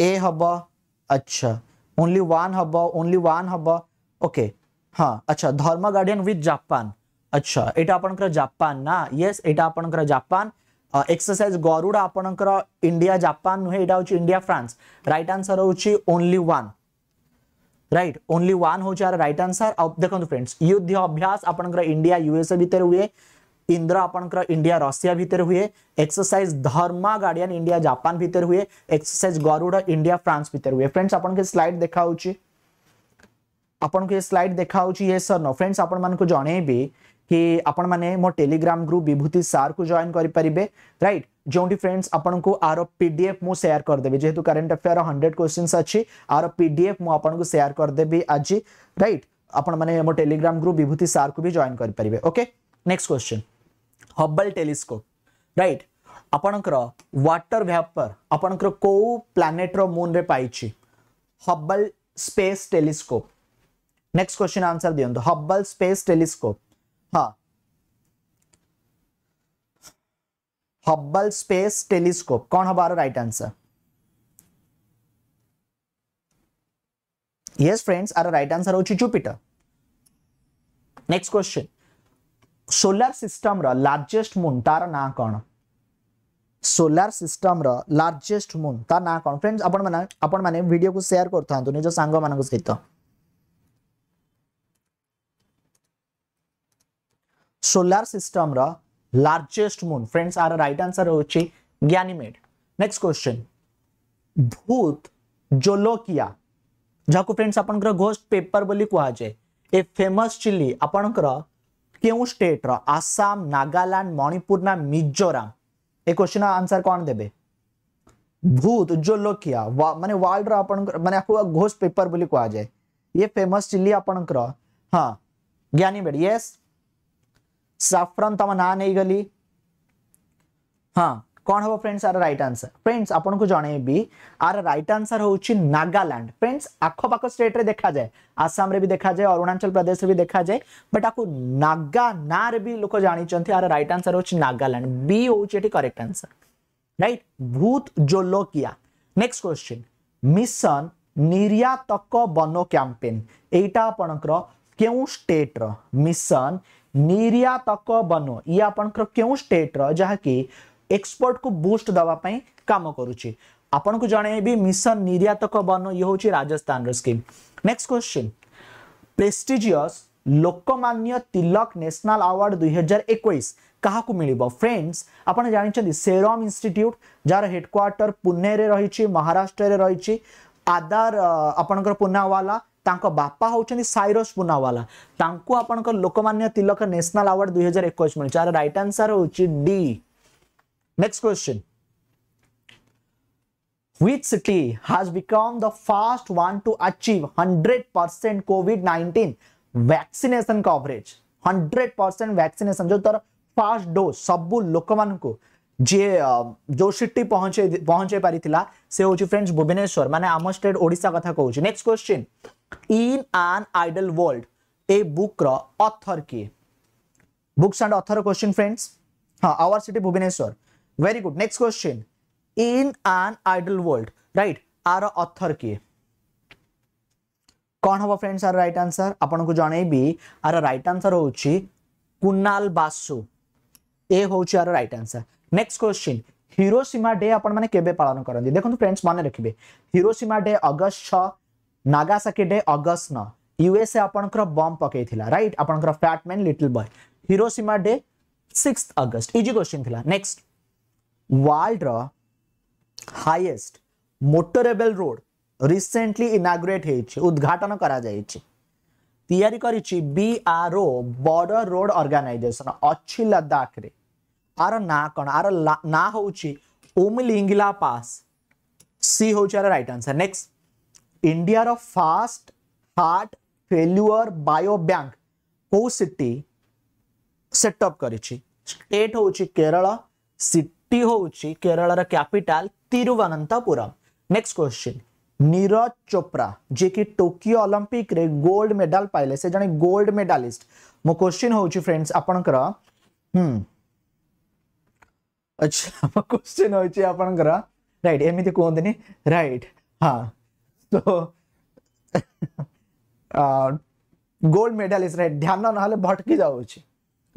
ए हम अच्छा ओनली वन हम ओनली वन हम ओके हाँ अच्छा धर्म गार्डियन विथ जापान अच्छा ये आप जापान ना येस ये आप जापान एक्सरसाइज गरुड़ आपणकर इंडिया जापान नुहे यहाँ हूँ इंडिया फ्रांस राइट आंसर हूँ only one right only one हूँ यार रईट आंसर देखो फ्रेंड्स युद्ध अभ्यास आप इंडिया यूएसए भितर हुए इंद्र आपणकर इंडिया रशिया भितर हुए exercise Dharma guardian India Japan भितर हुए एक्सरसाइज गरुड़ इंडिया फ्रांस भितर हुए फ्रेंड्स आप स्लाइड देखा आपको आपन स्लाइड देखा ये सर न फ्रेंड्स आपन मान को कि आपण मैंने मो टेलीग्राम ग्रुप विभूति सार को जॉइन करेंगे रईट जो फ्रेंड्स आपण आर पीडीएफ मुझे सेयार करदेवी जेहतु करेन्ट अफेयर हंड्रेड क्वेश्चन अच्छी आर पीडीएफ मुझे सेयार करदेवी आज रईट आपण टेलीग्राम ग्रुप विभूति सार को भी जॉइन करेंगे okay next question Hubble telescope right आपणकर व्टर भैपर आपणकर कौ प्लानेट्र मुन पाई Hubble space telescope next question answer दिखा हब्बल स्पेस टेलीस्कोप हाँ हब्बल स्पेस टेलीस्कोप कौन हबार right answer yes friends are right answer हो Jupiter next question solar system रा लार्जेस्ट मुन तार ना कौन सोलार सिस्टम रा लार्जेस्ट मुन तार ना कौन फ्रेंड्स आपण माने आपण माने वीडियो को शेयर करथां तो निज सांग मानक सहित सोलार सिस्टम रा largest moon friends are right answer होची ग्यानीमेड नेक्स्ट क्वेश्चन भूत जोलोकिया को फ्रेंड्स आपनकर घोस्ट पेपर बोली कहा जाए ए फेमस चिल्ली आपनकर केट आसाम नागालांड मणिपुर ना मिजोराम ये क्वेश्चन आंसर कौन देवे भूत जो लोकिया वा, मान वर्ल्ड रे घोष पेपर बोली कह जाए ये फेमस चिल्ली आपणकर हाँ ज्ञानी बेड़ी यस साफ्रन तम तो ना नहीं गली हाँ कौन हम friends our right answer friends आपन को जनइबी आर रईट आंसर हूँ नागालैंड फ्रेंड्स आखपाख स्टेट रे देखा जाए आसाम रे भी देखा जाए अरुणाचल प्रदेश रे भी देखा जाए बट आपको नागा ना रे भी लोक जानते आर रईट आंसर हूँ नागालैंड बी होची एठी करेक्ट आंसर राइट भूत जोलोकिया नेक्स्ट क्वेश्चन मिशन निर्यातक बन कैंपेन एटा आपणकर क्यों स्टेट रो मिशन निर्यातक बन ये आपणकर क्यों स्टेट रो जहा कि एक्सपोर्ट को बुस्ट दवापाई काम करुचे आपन को जाने भी मिशन निर्यातक बन ये हूँ Rajasthan scheme next question prestigious Lokmanya Tilak national award दुई हजार एक क्या मिल फ्रेंड्स आपड़ जानते सेरम इन्यूट जार हेडक्वार्टर पुणे रही महाराष्ट्र रही आदार आपणकर पुनावाला तांको बापा ହେଉଛନ୍ତି ସାଇରସ୍ ପୁନାୱାଲା ତାଙ୍କୁ ଆପଣଙ୍କ ଲୋକମାନ୍ୟ ତିଲକ ନ୍ୟାସନାଲ ଆୱାର୍ଡ ଦୁଇ ହଜାର ଏକୋଇଶ ମିଳିଛି ଆର ରାଇଟ୍ ଆନ୍ସର ହେଉଛି D Next question. Which city has become the first one to achieve 100% COVID-19 vaccination coverage? 100 vaccination vaccination जो तर फास्ट डोज सबु लोक मानू जे जो सिटी पहुंचे पहुंचे पारी थिला से हो फ्रेंड्स भुवनेश्वर माने आम स्टेट ओडिसा कथा कहूँ next question in an ideal world a book रो ऑथर के books and author question friends हां our city Bhubaneswar very good next question in an ideal world right are author किए कौन हम फ्रेंड्स आर रईट आंसर आपन को are right answer हूँ Kunal Basu A हूँ our right answer next question Hiroshima day आपण पालन करते देखो फ्रेंड्स तो मन रखिए हिरोसीमा डे अगस्त छ नागासाकी डे अगस्त नौ यूएसए आपंकर बम पकई रईट आपंकर Fat Man little boy Hiroshima day six August easy question थी next world highest motorable road recently inaugurate हो उद्घाटन करआरओ बॉर्डर रोड ऑर्गेनाइजेशन अच्छी लद्दाख रे आर ना कौन आर ना हूँ ओमलिंगला पास सी हूँ our right answer next India first heart failure bio bank कौ सिटी सेटअप करेट हूँ केरल सिटी हूँ Kerala capital Thiruvananthapuram next question Neeraj Chopra जे कि टोकियो ओलंपिक रे गोल्ड मेडल पाइले से जने गोल्ड मेडालिस्ट मो क्वेश्चन हूँ फ्रेंड्स आप अच्छा क्वेश्चन हूँ आपनकर राइट एम कहते राइट हाँ तो गोल्ड मेडालिस्ट राइट ध्यान ना भटकी जाउची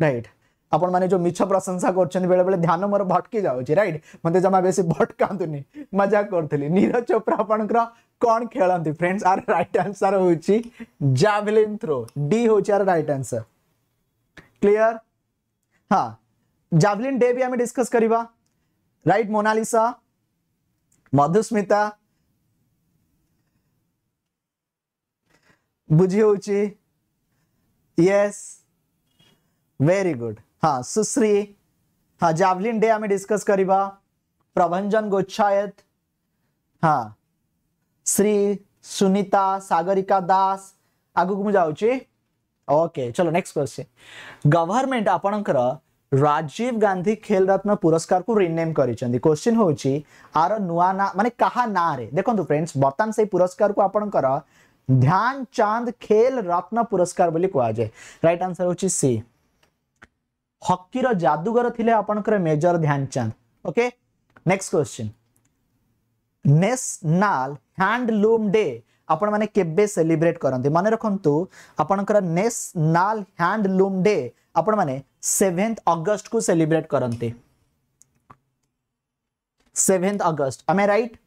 राइट आपण माने जो मिछ प्रशंसा करछन बेले बेले ध्यान मोर भटकी जाउ छी राइट मते जमा बेसी भटकांतुनी मजाक करथली नीरज चोपड़ा आपणकर कोन खेलंती फ्रेंड्स आर राइट आंसर होउची जावेलिन थ्रो डी होउची आर राइट आंसर क्लियर हां जावेलिन डे भी हम डिस्कस करबा राइट मोनालिसा मधुस्मिता बुझी होउची यस वेरी गुड हाँ सुश्री हाँ जावलीन डे आम डिस्कस करवा प्रभंजन गोच्छायत हाँ श्री सुनीता सागरिका दास को मुझे ओके चलो नेक्स्ट क्वेश्चन गवर्नमेंट आपणकर राजीव गांधी खेल रत्न पुरस्कार को रिनेम कर क्वेश्चन हूँ आर नुआ ना मानते क्या ना देखो फ्रेंड्स बर्तमान से पुरस्कार को आपणकर ध्यान चांद खेल रत्न पुरस्कार बोली कहुए रईट आंसर हूँ सी हकीर जादूगर थे major Dhyan Chand okay next question national handloom day आपे सेलिब्रेट करते मन रखु नेशनल हैंडलूम डे आपंथ अगस्ट को सेलिब्रेट करते सेभेन्थ अगस्ट आम रईट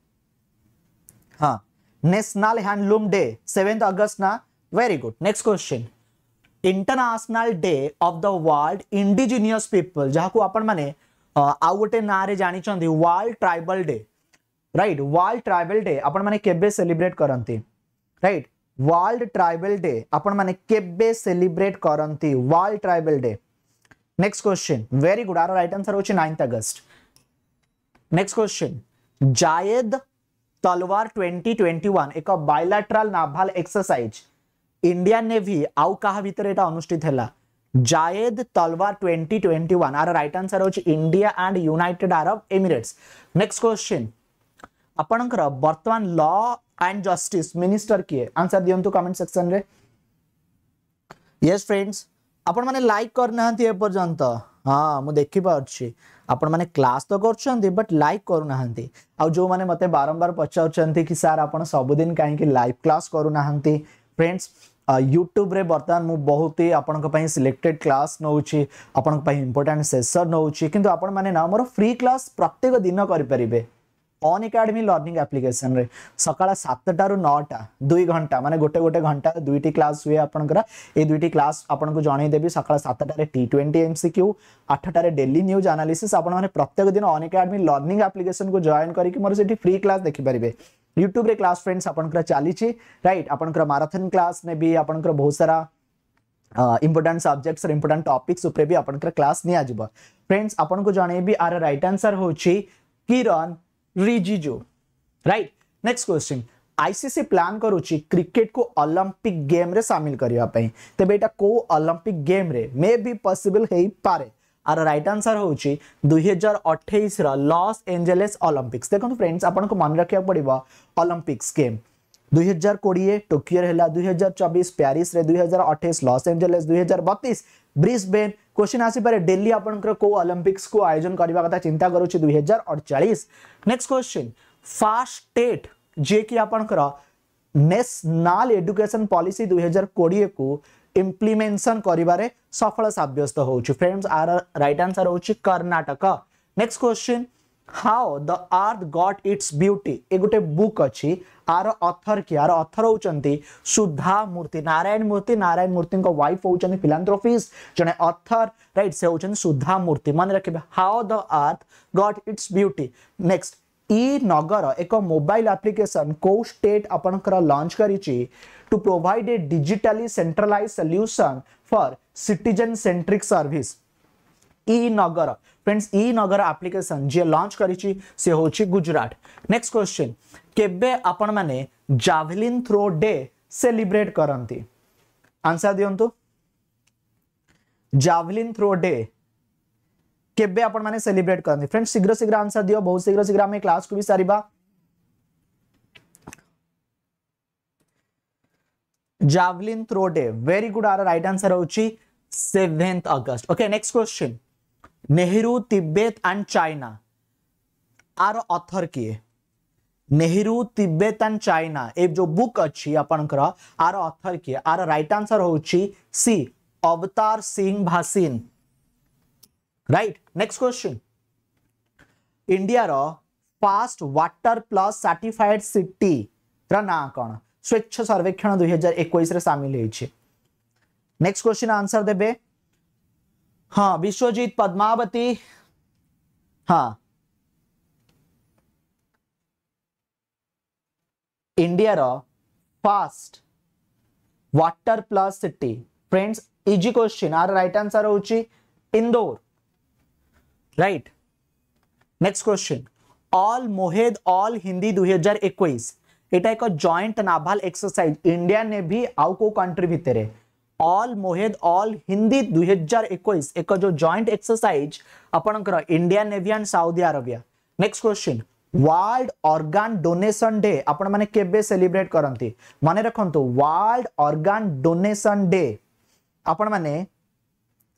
हाँ national handloom day seventh August ना very good next question international day of the world indigenous people जहाँ को आपण मैंने आउ गोटे ना जानते world tribal day right world tribal day आपण मैंने केबे सेलिब्रेट करती रईट वर्ल्ड ट्राइबल डे आपण मैंने केबे सेलिब्रेट करती world tribal day next question very good आर राइट आंसर होची नाइन्थ अगस्त next question Zayed Talwar twenty twenty one एक bilateral naval exercise Indian navy आउ क्या भितर यहाँ अनुषित है जायेद तलवार ट्वेंटी आर रईट आंसर हूँ India and united Arab Emirates next question आपण बर्तमान ल एंड जस्टिस मिनिस्टर किए आंसर दिखाँ कमेंट सेक्शन रे यस फ्रेंड्स आपण मैंने लाइक करनापर्यंत हाँ मुझे देखिपी आपण मैंने क्लास तो कर बट लाइक करूना आज जो मैंने मतलब बारंबार पचार सार आप सबुदिन कहीं लाइव क्लास करूना फ्रेंड्स ୟୁଟ୍ୟୁବ୍ରେ ବର୍ତ୍ତମାନ ମୁଁ ବହୁତ ହି ଆପଣଙ୍କ ପାଇଁ ସିଲେକ୍ଟେଡ୍ କ୍ଲାସ୍ ନେଉଛି ଆପଣଙ୍କ ପାଇଁ ଇମ୍ପୋର୍ଟାଣ୍ଟ ସେସନ୍ ନେଉଛି କିନ୍ତୁ ଆପଣମାନେ ନା ମୋର ଫ୍ରି କ୍ଲାସ୍ ପ୍ରତ୍ୟେକ ଦିନ କରିପାରିବେ ଅନ୍ ଏକାଡେମୀ ଲର୍ଣ୍ଣିଂ ଆପ୍ଲିକେସନ୍ରେ ସକାଳ ସାତଟାରୁ ନଅଟା ଦୁଇ ଘଣ୍ଟା ମାନେ ଗୋଟେ ଗୋଟେ ଘଣ୍ଟା ଦୁଇଟି କ୍ଲାସ୍ ହୁଏ ଆପଣଙ୍କର ଏଇ ଦୁଇଟି କ୍ଲାସ୍ ଆପଣଙ୍କୁ ଜଣେଇଦେବି ସକାଳ ସାତଟାରେ T twenty M C Q ଆଠଟାରେ ଡେଲି ନ୍ୟୁଜ୍ ଆନାଲିସିସ୍ ଆପଣମାନେ ପ୍ରତ୍ୟେକ ଦିନ ଅନ୍ ଏକାଡେମୀ ଲର୍ଣ୍ଣିଂ ଆପ୍ଲିକେସନ୍କୁ ଜଏନ୍ କରିକି ମୋର ସେଠି ଫ୍ରି କ୍ଲାସ୍ ଦେଖିପାରିବେ यूट्यूब रे क्लास फ्रेंड्स आपंकर चली रईट आपंकर माराथन क्लास ने भी आपंकर बहुत सारा इंपोर्टां सब्जेक्ट्स इंपोर्टां टपिक्स भी आपंकर क्लास निज्व फ्रेंड्स आपन को जनइबी आर रईट आंसर हूँ Kiren Rijiju right next question ICC plan करुच्ची क्रिकेट को ओलंपिक गेम रे सामिल करने तेज यहाँ को ओलंपिक गेम रे मे भी पसिबल हो पारे आर रईट आंसर हूँ दुई हजार अठाईस लस एंजेलेस अलंपिक्स देखो फ्रेंड्स आप मन रखा पड़ा अलंपिक्स गेम दुई हजार कोड़े टोकियो है दुई हजार चबीश प्यारिस दुई हजार अठाईस लस एंजेलेस दुई हजार बतीस ब्रिजबेन क्वेश्चन आसपे डेली आपंकर अलंपिक्स को आयोजन करने कथा चिंता करुच दुई हजार अड़चाश नेक्स्ट क्वेश्चन फास्ट स्टेट जी कि आपंकर नेशनल एडुकेशन पॉलिसी दुई हजार कोड़े को इम्प्लीमेसन कर सफल सब्यस्त हो फ्रेंड्स आर रईट आंसर हूँ Karnataka next question how the earth got its beauty ये गोटे बुक अच्छी आर अथर किए आर अथर होती सुधा मूर्ति नारायण मूर्ति नारायण मूर्ति वाइफ हूँ फिलान्थ्रोफिस जड़े अथर रईट से हूँ सुधा मूर्ति मन रखे how the earth got its beauty next e Nagar एक मोबाइल आप्लिकेसन कौ स्टेट आपंकर लंच कर to provide a digitally centralized solution for citizen-centric service. e-Nagar. Friends e Nagar application जी लंच कर gujarat next question kebe apan mane javelin throw day celebrate karanti answer diantu javelin throw day केबे आपण माने celebrate करनी friends शीघ्र शीघ्र answer दियो बहुत शीघ्र शीघ्र आम क्लास को भी सारीबा javelin throw day very good आर राइट आंसर होची 7th अगस्त okay next question Nehru Tibet and China आर ऑथर किए नेहरू तिब्बत एंड चाइना ए जो बुक अच्छी आपणकर आर ऑथर किए आर राइट आंसर होची C Avtar Singh Bhasin right next question India रो first water plus certified city रा नाम कोन स्वच्छ सर्वेक्षण दुई हजार एक सामिल होती नेक्स्ट क्वेश्चन आंसर देवे हाँ विश्वजीत पद्मावती हाँ India first water plus city friends easy question आर राइट आंसर हूँ Indore right next question Al Mohed Al Hindi दुई हजार एक ଏଇଟା ଏକ joint naval exercise India navy ଆଉ କୋଉ କଣ୍ଟ୍ରି ଭିତରେ ଅଲ୍ ମୋହେଦ ଅଲ୍ ହିନ୍ଦୀ ଦୁଇହଜାର ଏକୋଇଶ ଏକ ଯୋଉ ଜଏଣ୍ଟ ଏକ୍ସରସାଇଜ ଆପଣଙ୍କର India navy and Saudi Arabia next question world organ donation day আপনার কেবে সেলিব্রেট করতে মনে রাখত ওয়ার্ল্ড অর্গান ডোনেশন ডে আপনার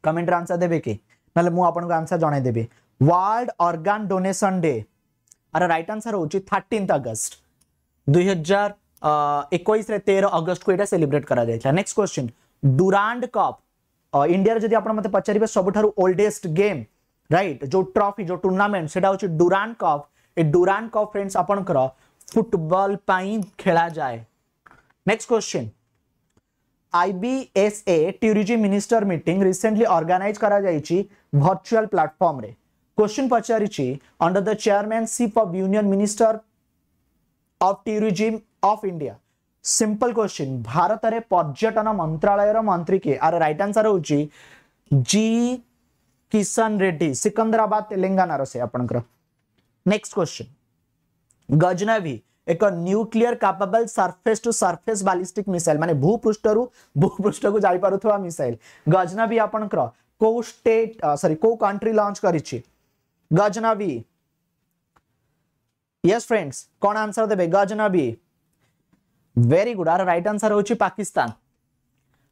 কমেন্টরে আনসার দেবে কি নাহলে মু আপনার আনসার জনাই দেবি ওয়ার্ল্ড অর্গান ডোনেশন ডে আর রাইট আনসার হচ্ছে থার্টিন্থ আগস্ট अगस्ट हजार एक तेरह कर next question Durand Cup India मतलब पचारे सब ओल्डेस्ट गेम रईट जो ट्रफी जो टूर्णमेंट से Durand Cup Durand Cup friends आप फुटबल खेल जाए next question IBSA tourism minister meeting recently organise करा ऑर्गानाइज वर्चुअल प्लेटफॉर्म रे क्वेश्चन पचार under the chairmanship of union minister of tourism of India simple question Bharat रे पर्यटन मंत्रालय मंत्री किए आर रईट आंसर हूँ जी किशन रेड्डी सिकंदराबाद तेलेंगानार से आपंकर नेक्स्ट क्वेश्चन गजनवी एक nuclear capable surface to surface ballistic missile माने भूपृष्ठ रु भूपृष्ठ को जाई पारुथवा मिसाइल गजनवी आपनकर को स्टेट सॉरी को कंट्री लॉन्च करिछि गजनवी यस फ्रेंड्स कौन आंसर देबे गज नबी वेरी गुड आर राइट आंसर होची Pakistan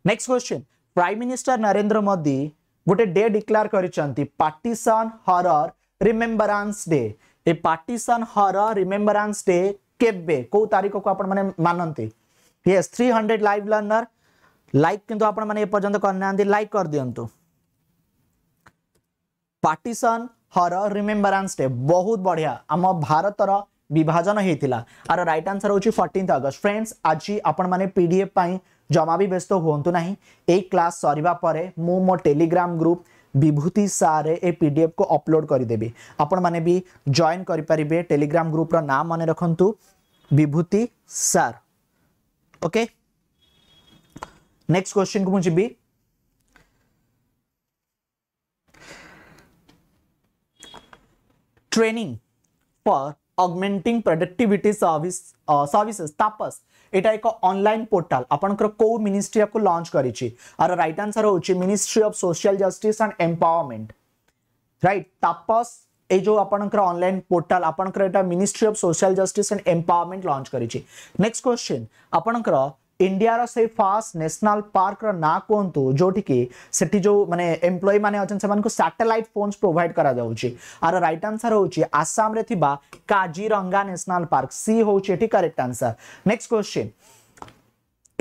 next question prime minister Narendra Modi गोटे डे डिक्लेयर करिसेंती पार्टीशन हरर रिमेंबरांस डे ए पार्टीशन हरर रिमेंबरांस डे केबे को तारीख को आपण माने मानंती यस 300 लाइव लर्नर लाइक किंतु आपण माने ए पर्यंत करना लाइक कर दियंतु पार्टीशन हर रिमेम्बर डे बहुत बढ़िया आम भारतर विभाजन होता आर रईट आंसर हूँ फर्टिन अगस्ट फ्रेंड्स आज आपण मैंने पीडीएफ जमा भी व्यस्त हूँ ना यही क्लास सरवापर मु मो टेलीग्राम ग्रुप विभूति सारे ए पीडीएफ को अपलोड करदेवि आपण मैंने भी जॉइन करें टेलीग्राम ग्रुप नाम मन रखु विभूति सार ओके नेक्स्ट क्वेश्चन को मुझे training for augmenting productivity service services TAPAS এটা এক অনলাইন পোর্টাল আপনার কেউ মিনিস্ট্রি আকু লঞ্চ করেছি আর রাইট আনসার হচ্ছে ministry of social justice and empowerment right TAPAS এই যে আপনার অনলাইন পোর্টাল আপনার এটা ministry of social justice and empowerment launch করেছি নেক্সট কোশ্চেন আপনার इंडिया रो सेफ फास्ट नेशनल पार्क रो ना कोंतु जोटी की सेटी जो माने एम्प्लॉय माने अछन से मानको सैटेलाइट फोन्स प्रोवाइड करा जाउची आरो राइट आंसर होउची आसाम रे थिबा काजीरंगा नेशनल पार्क सी होउची एटी correct answer next question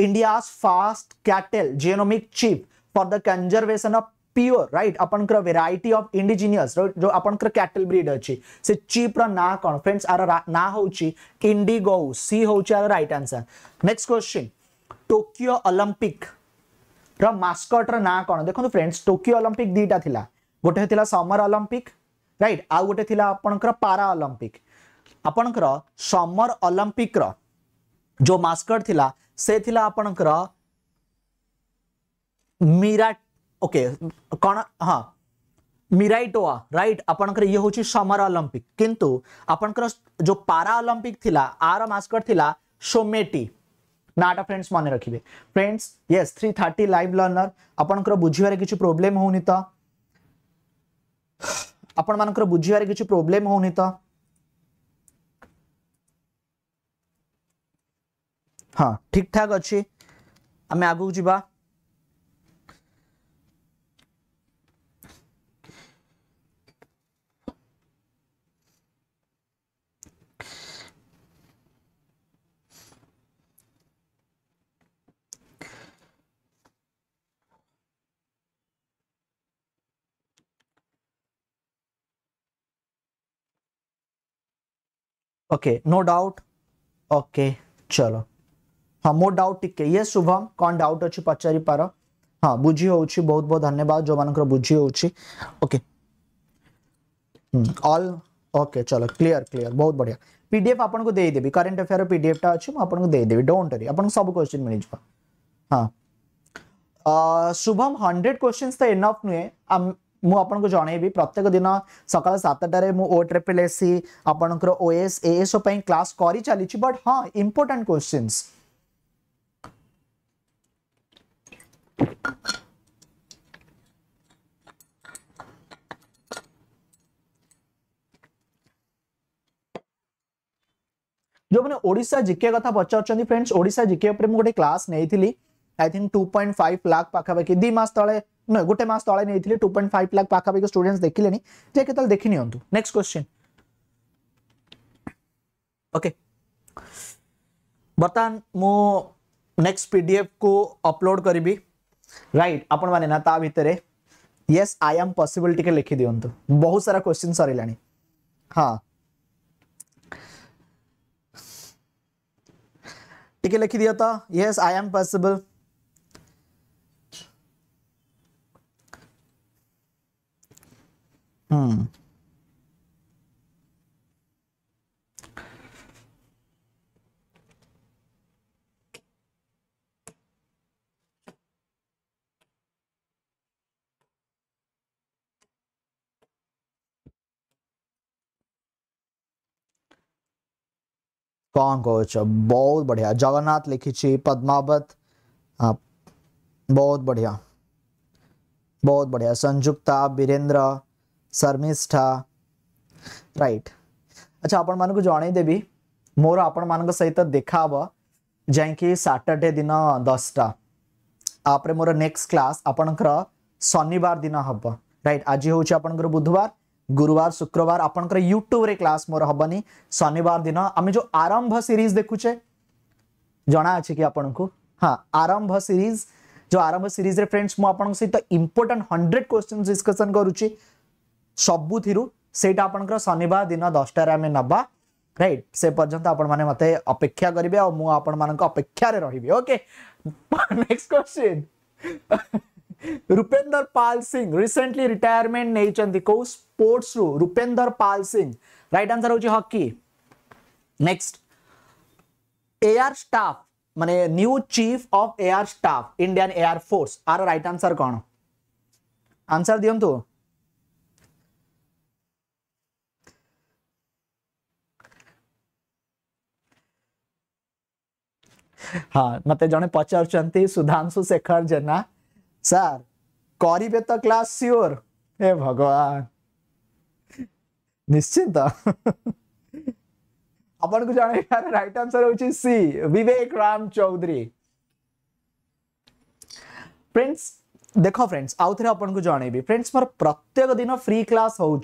India's first cattle genomic chip for the conservation of pure right अपन कर वैरायटी ऑफ इंडिजिनियस जो अपन कर कैटल ब्रीड अछि से चिप रो ना कोन फ्रेंड्स आरो ना होउची इंडिगो सी होउची आरो right answer next question Tokyo Olympic ର ମାସ୍କଟର ନାଁ କ'ଣ ଦେଖନ୍ତୁ ଫ୍ରେଣ୍ଡସ୍ ଟୋକିଓ ଅଲମ୍ପିକ୍ ଦୁଇଟା ଥିଲା ଗୋଟେ ଥିଲା ସମର ଅଲମ୍ପିକ୍ ରାଇଟ୍ ଆଉ ଗୋଟେ ଥିଲା ଆପଣଙ୍କର ପାରା ଅଲମ୍ପିକ୍ ଆପଣଙ୍କର ସମର ଅଲମ୍ପିକ୍ର ଯେଉଁ ମାସ୍କଟ ଥିଲା ସେ ଥିଲା ଆପଣଙ୍କର ମିରାଟ ଓକେ କ'ଣ ହଁ মিরাইটোয়া রাইট আপনার ইয়ে হচ্ছে সমর অলিম্পিক কিন্তু আপনার যে পারা অলিম্পিক লা আর মাস্কট লা সোমেটি नाटा फ्रेंड्स मन रखिए फ्रेंड्स ये थ्री थर्टी लाइव लर्णर आपंकर बुझे कि प्रोब्लेम हो तो आपण मानकर बुझे कि प्रोब्लेम होनी हाँ ठीक ठाक अच्छे आम आगे जावा ओके नो डाउट ओके चलो हाँ मो डाउट टिके ये शुभम कौन डाउट अच्छी पचारि पार हाँ बुझी हो बहुत बहुत धन्यवाद जो मान बुझी होके ऑल ओके चलो क्लीयर क्लीयर बहुत बढ़िया पीडीएफ आपन को देदेवि करेन्ट अफेयर पीडीएफ टा अच्छी आपन को देदेवि डोंट वरी आपन सब क्वेश्चन मिल जावा हाँ शुभम हंड्रेड क्वेश्चन तो इनफ नुहे मुझक जन प्रत्येक दिन सका सतटा मुझ ओ एस सी आपंकर O S A S class कर चली बट हाँ इंपोर्टा क्वेश्चन जो मैंने ओडा जिके कथा पचार फ्रेंड्स ओडा जिके गोटे क्लास नहीं थी I think two point five lakh पाखापाखि दिमास तेज़ ना गोटे मस तले नहीं थी टू पॉइंट फाइव लाख पाखापाखि स्टूडेंट्स देखिले जे के देखी नियंतु नेक्स्ट क्वेश्चन ओके बर्तमान मु नेक्स्ट पीडीएफ को अपलोड करी राइट आपने ना भितर येस आई एम पसिबल टे लिखि दिंतु बहुत सारा क्वेश्चन सर हाँ टे लिखिदि तो yes I am possible Hmm. कौन कोच बहुत बढ़िया जगन्नाथ लिखी ची पद्मावत बहुत बढ़िया बहुत बढ़िया संयुक्ता वीरेंद्र शर्मिष्ठा रईट अच्छा आपण मानक जनईदेवी मोर आपण मान सहित देखा जैकि साटरडे दिन दसटा आप मोर नेक्स्ट क्लास आपणकर शनिवार दिन हम रईट आज हूँ आप बुधवार गुरुवार शुक्रवार आपंकर यूट्यूब रे क्लास मोर हेनी शनिवार दिन आम जो आरंभ सीरीज देखुचे जना अच्छे कि आपन को हाँ आरंभ सीरीज जो आरंभ सीरीज रे फ्रेंड्स मुझे सहित इंपोर्टां हंड्रेड क्वेश्चन डिस्कसन करुच्ची ସବୁଥିରୁ ସେଇଟା ଆପଣଙ୍କର ଶନିବାର ଦିନ ଦଶଟାରେ ଆମେ ନେବା ରାଇଟ୍ ସେ ପର୍ଯ୍ୟନ୍ତ ଆପଣମାନେ ମୋତେ ଅପେକ୍ଷା କରିବେ ଆଉ ମୁଁ ଆପଣମାନଙ୍କ ଅପେକ୍ଷାରେ ରହିବି okay next question Pal Singh recently retirement नहीं कौ स्पोर्ट्स रु रुपेंदर पाल सिंह राइट आंसर हूँ हकी नेक्स्ट एआर स्टाफ माने new chief of air staff Indian air force आर राइट आंसर कौन आंसर दिंतु हाँ मत जन पचार शेखर जेना सर करे तो क्लास सियोर हे भगवान निश्चिंत right answer C Vivek Ram Chaudhari friends देख फ्रेंड्स आउ थे अपन को जनईबि फ्रेंड्स मोर प्रत्येक दिन फ्री क्लास हो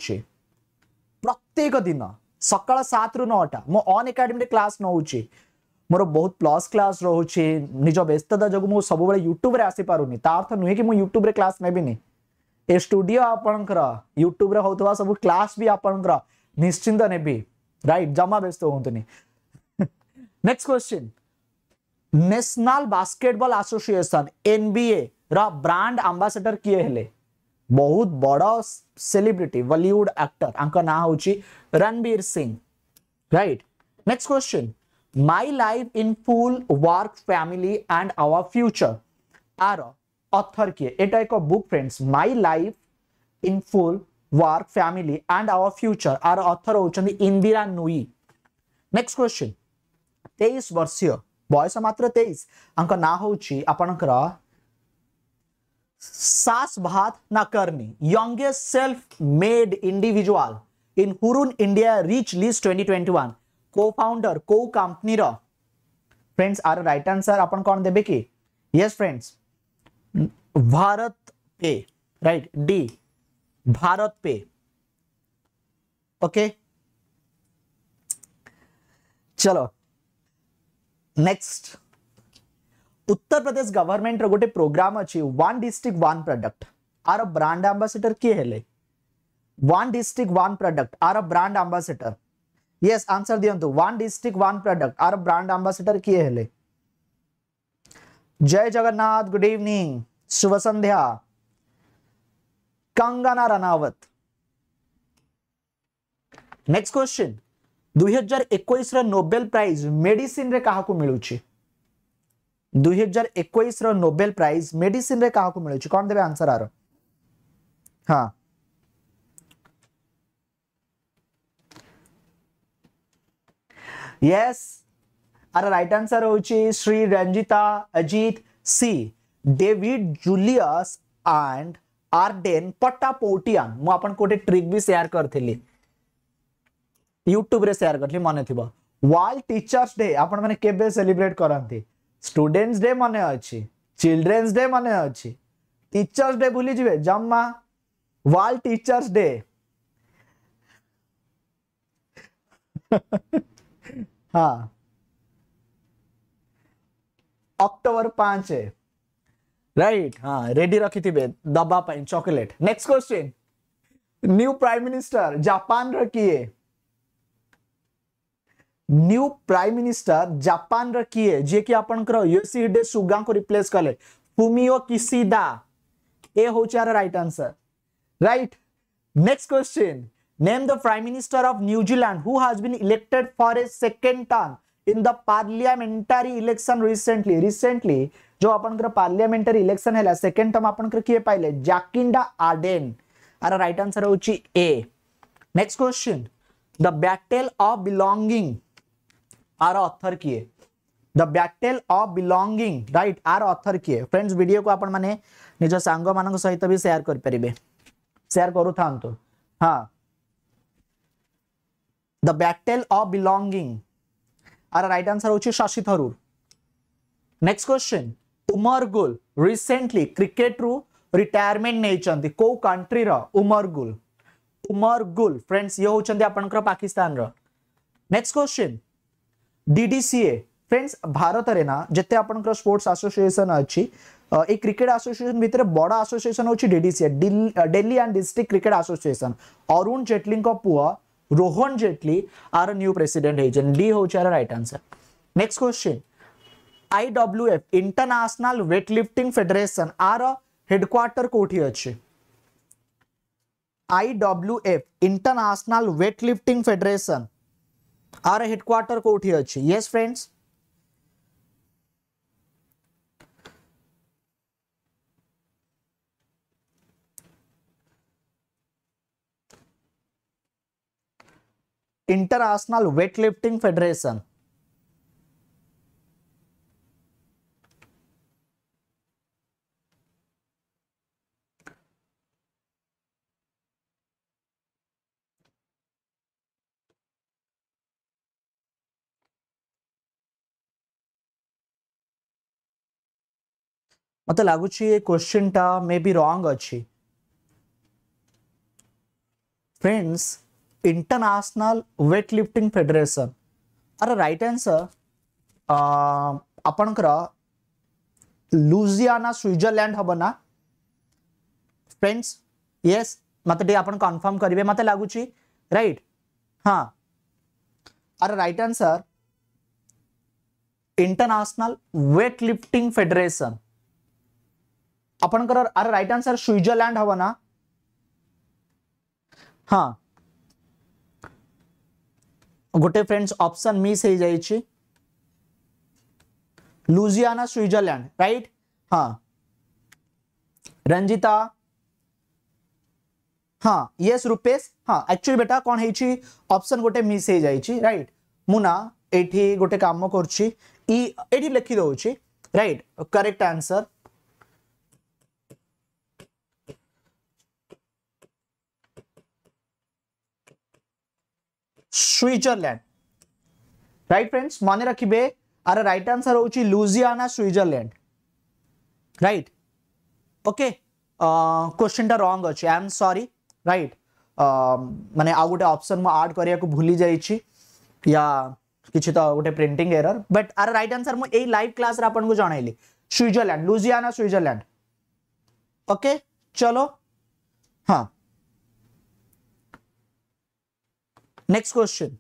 प्रत्येक दिन सका सात रु नौटा मो अन एकाडेमी क्लास नौ मोर बहुत प्लस क्लास रोचे निज व्यस्तता जो मुझे सब यूट्यूब्रे आनी तार्थ नुहे कि मुझे यूट्यूब्रे क्लास नेबी स्टूडियो आपंकर यूट्यूब्रे हो सब क्लास भी आपंकर निश्चिंत नेबी रईट जमा व्यस्त हूँ next question national basketball association NBA brand ambassador किए हेले बहुत बड़ सेलिब्रिटी बलीउड आक्टर आंका ना हूँ Ranbir Singh right next question my life in full work family and our future আর অথর কে এটা এক book friends my life in full work family and our future আর অথর হচ্ছেন ইন্দিরা নুই নেক্সট কোশ্চিন তেইশ বর্ষীয় বয়স মাত্র তেইশ আঙ্ক না হচ্ছে আপনার সাস ভাত না করনি youngest self made individual in Hurun India rich list twenty twenty one को फाउंडर को कंपनी रो फ्रेंड्स आर राइट आंसर आपण कौन देबे कि यस फ्रेंड्स भारत पे राइट डी भारत पे ओके चलो नेक्स्ट उत्तर प्रदेश गवर्नमेंट रो गोटे प्रोग्राम अछि वन डिस्ट्रिक्ट वन प्रोडक्ट आर ब्रांड एम्बेसडर के हेले वन डिस्ट्रिक्ट वन प्रोडक्ट आर ब्रांड एम्बेसडर yes answer दियंतु वन डिस्ट्रिक्ट वन प्रोडक्ट आर ब्रांड एंबेसडर किए हेले जय जगन्नाथ गुड इवनिंग शुभ संध्या कंगना रनावत नेक्स्ट क्वेश्चन 2021 हजार नोबेल प्राइज मेडिसिन रे कहा को मिलु दुई 2021 एकैश नोबेल प्राइज मेडिसिन रे कहा को मिलु मिलुची कोन देबे आंसर आरो हां यस आर राइट आंसर होची Shri Ranjita Ajit C David Julius and Ardem Patapoutian मु आपन कोटे ट्रिक भी शेयर करथिली YouTube रे शेयर करली मने थिबो वर्ल्ड टीचर्स डे आपण माने केबे सेलिब्रेट करंती स्टूडेंट्स डे मने अछि चिल्ड्रेंस डे मने अछि टीचर्स डे भूली जिवे जम्मा वर्ल्ड टीचर्स डे हाँ अक्टोबर पांच राइट right, हाँ रेडी रखी थी दबा पाइन chocolate next question new prime minister Japan रखिए न्यू प्राइम मिनिस्टर जापान रखिए जे कि आप कर सुगा को रिप्लेस कले फुमिओ किसीदा ए होचार right answer right next question Name the Prime Minister of New Zealand who has been elected for a second term in the parliamentary election recently. Recently, जो आपण पार्लियामेंटरी इलेक्शन है second term आपण किए पाइले Jacinda Ardern आर right answer हूँ ए next question the battle of belonging आर अथर किए the battle of belonging right are author किए फ्रेंड्स वीडियो को आपण मैंने निज सांग मान सहित भी सेयार करें सेयार करूँ तो। हाँ द बैटल ऑफ बिलोंगिंग और राइट आंसर हो Shashi Tharoor next question Umar Gul recently cricket रु रिटायरमेंट नहीं कौ कंट्री उमर गुल उमर गुल फ्रेंड्स ये होचंदी आपन पाकिस्तान रो next question DDCA friends Bharat रे ना जते आपन स्पोर्ट्स एसोसिएशन अछि ए क्रिकेट एसोसिएशन भितर बड़ा एसोसिएशन होछि DDCA Delhi and district cricket association Arun Jaitley को पुआ रोहन जेटली आर न्यू प्रेसिडेंट एजेंट डी हो right answer next question IWF international weightlifting federation आर हेडक्वार्टर कौटी अच्छे आईडब्ल्यूएफ इंटरनेशनल वेटलिफ्टिंग फेडरेशन आर हेडक्वार्टर कौटी अच्छे yes friends international weightlifting federation मत लगुच क्वेश्चन टा मे बी रंग अच्छी फ्रेंड्स इंटरनॅशनल वेटलिफ्टिंग फेडरेशन अरे राईट आन्सर आपण लुजियाना स्विजरलैंड हम ना फ्रेंड्स यस मत आपण कनफर्म करेंगे मत लगुच राइट हाँ आर right answer international weightlifting federation आपण आर अरे राइट आंसर स्विट्जरलैंड हम ना हाँ गोटे फ्रेंड्स ऑप्शन मिस हो जाइए लुजियाना स्विट्जरलैंड राइट हाँ रंजिता हाँ यस रुपेश हाँ एक्चुअली बेटा कौन है ऑप्शन गोटे मिस हो जाइए राइट मुना ये गोटे कम कर लिखिदे right correct answer Switzerland right friends माने रखिबे आर राइट आंसर होची Lausanne Switzerland right okay question टा रंग अछि आई एम सॉरी राइट माने आ गोटे ऑप्शन म ऐड भूली जाई छी या गोटे प्रिंटिंग एरर बट आर राइट आंसर म लाइव क्लास रे आपन को जणाइली स्विट्जरलैंड लुजियाना स्विट्जरलैंड ओके चलो हाँ Next question.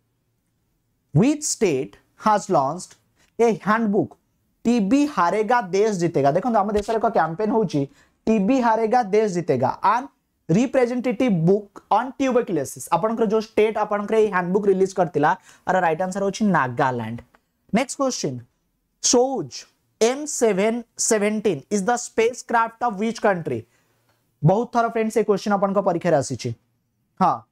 Which state has launched a handbook TB हारेगा देश जीतेगा देखो आम देश एक कैंपेन होबी हारेगा देश जीतेगा आन रिप्रेजेटेटिव बुक अन् ट्यूबेक्लेसीस आपंकर जो स्टेट आपंकर हैंडबुक रिलीज करता आर रईट आंसर हूँ Nagaland next question Soyuz M seven seventeen is the spacecraft of which country बहुत थर फ्रेंड्स ये क्वेश्चन आप परीक्षा आसी हाँ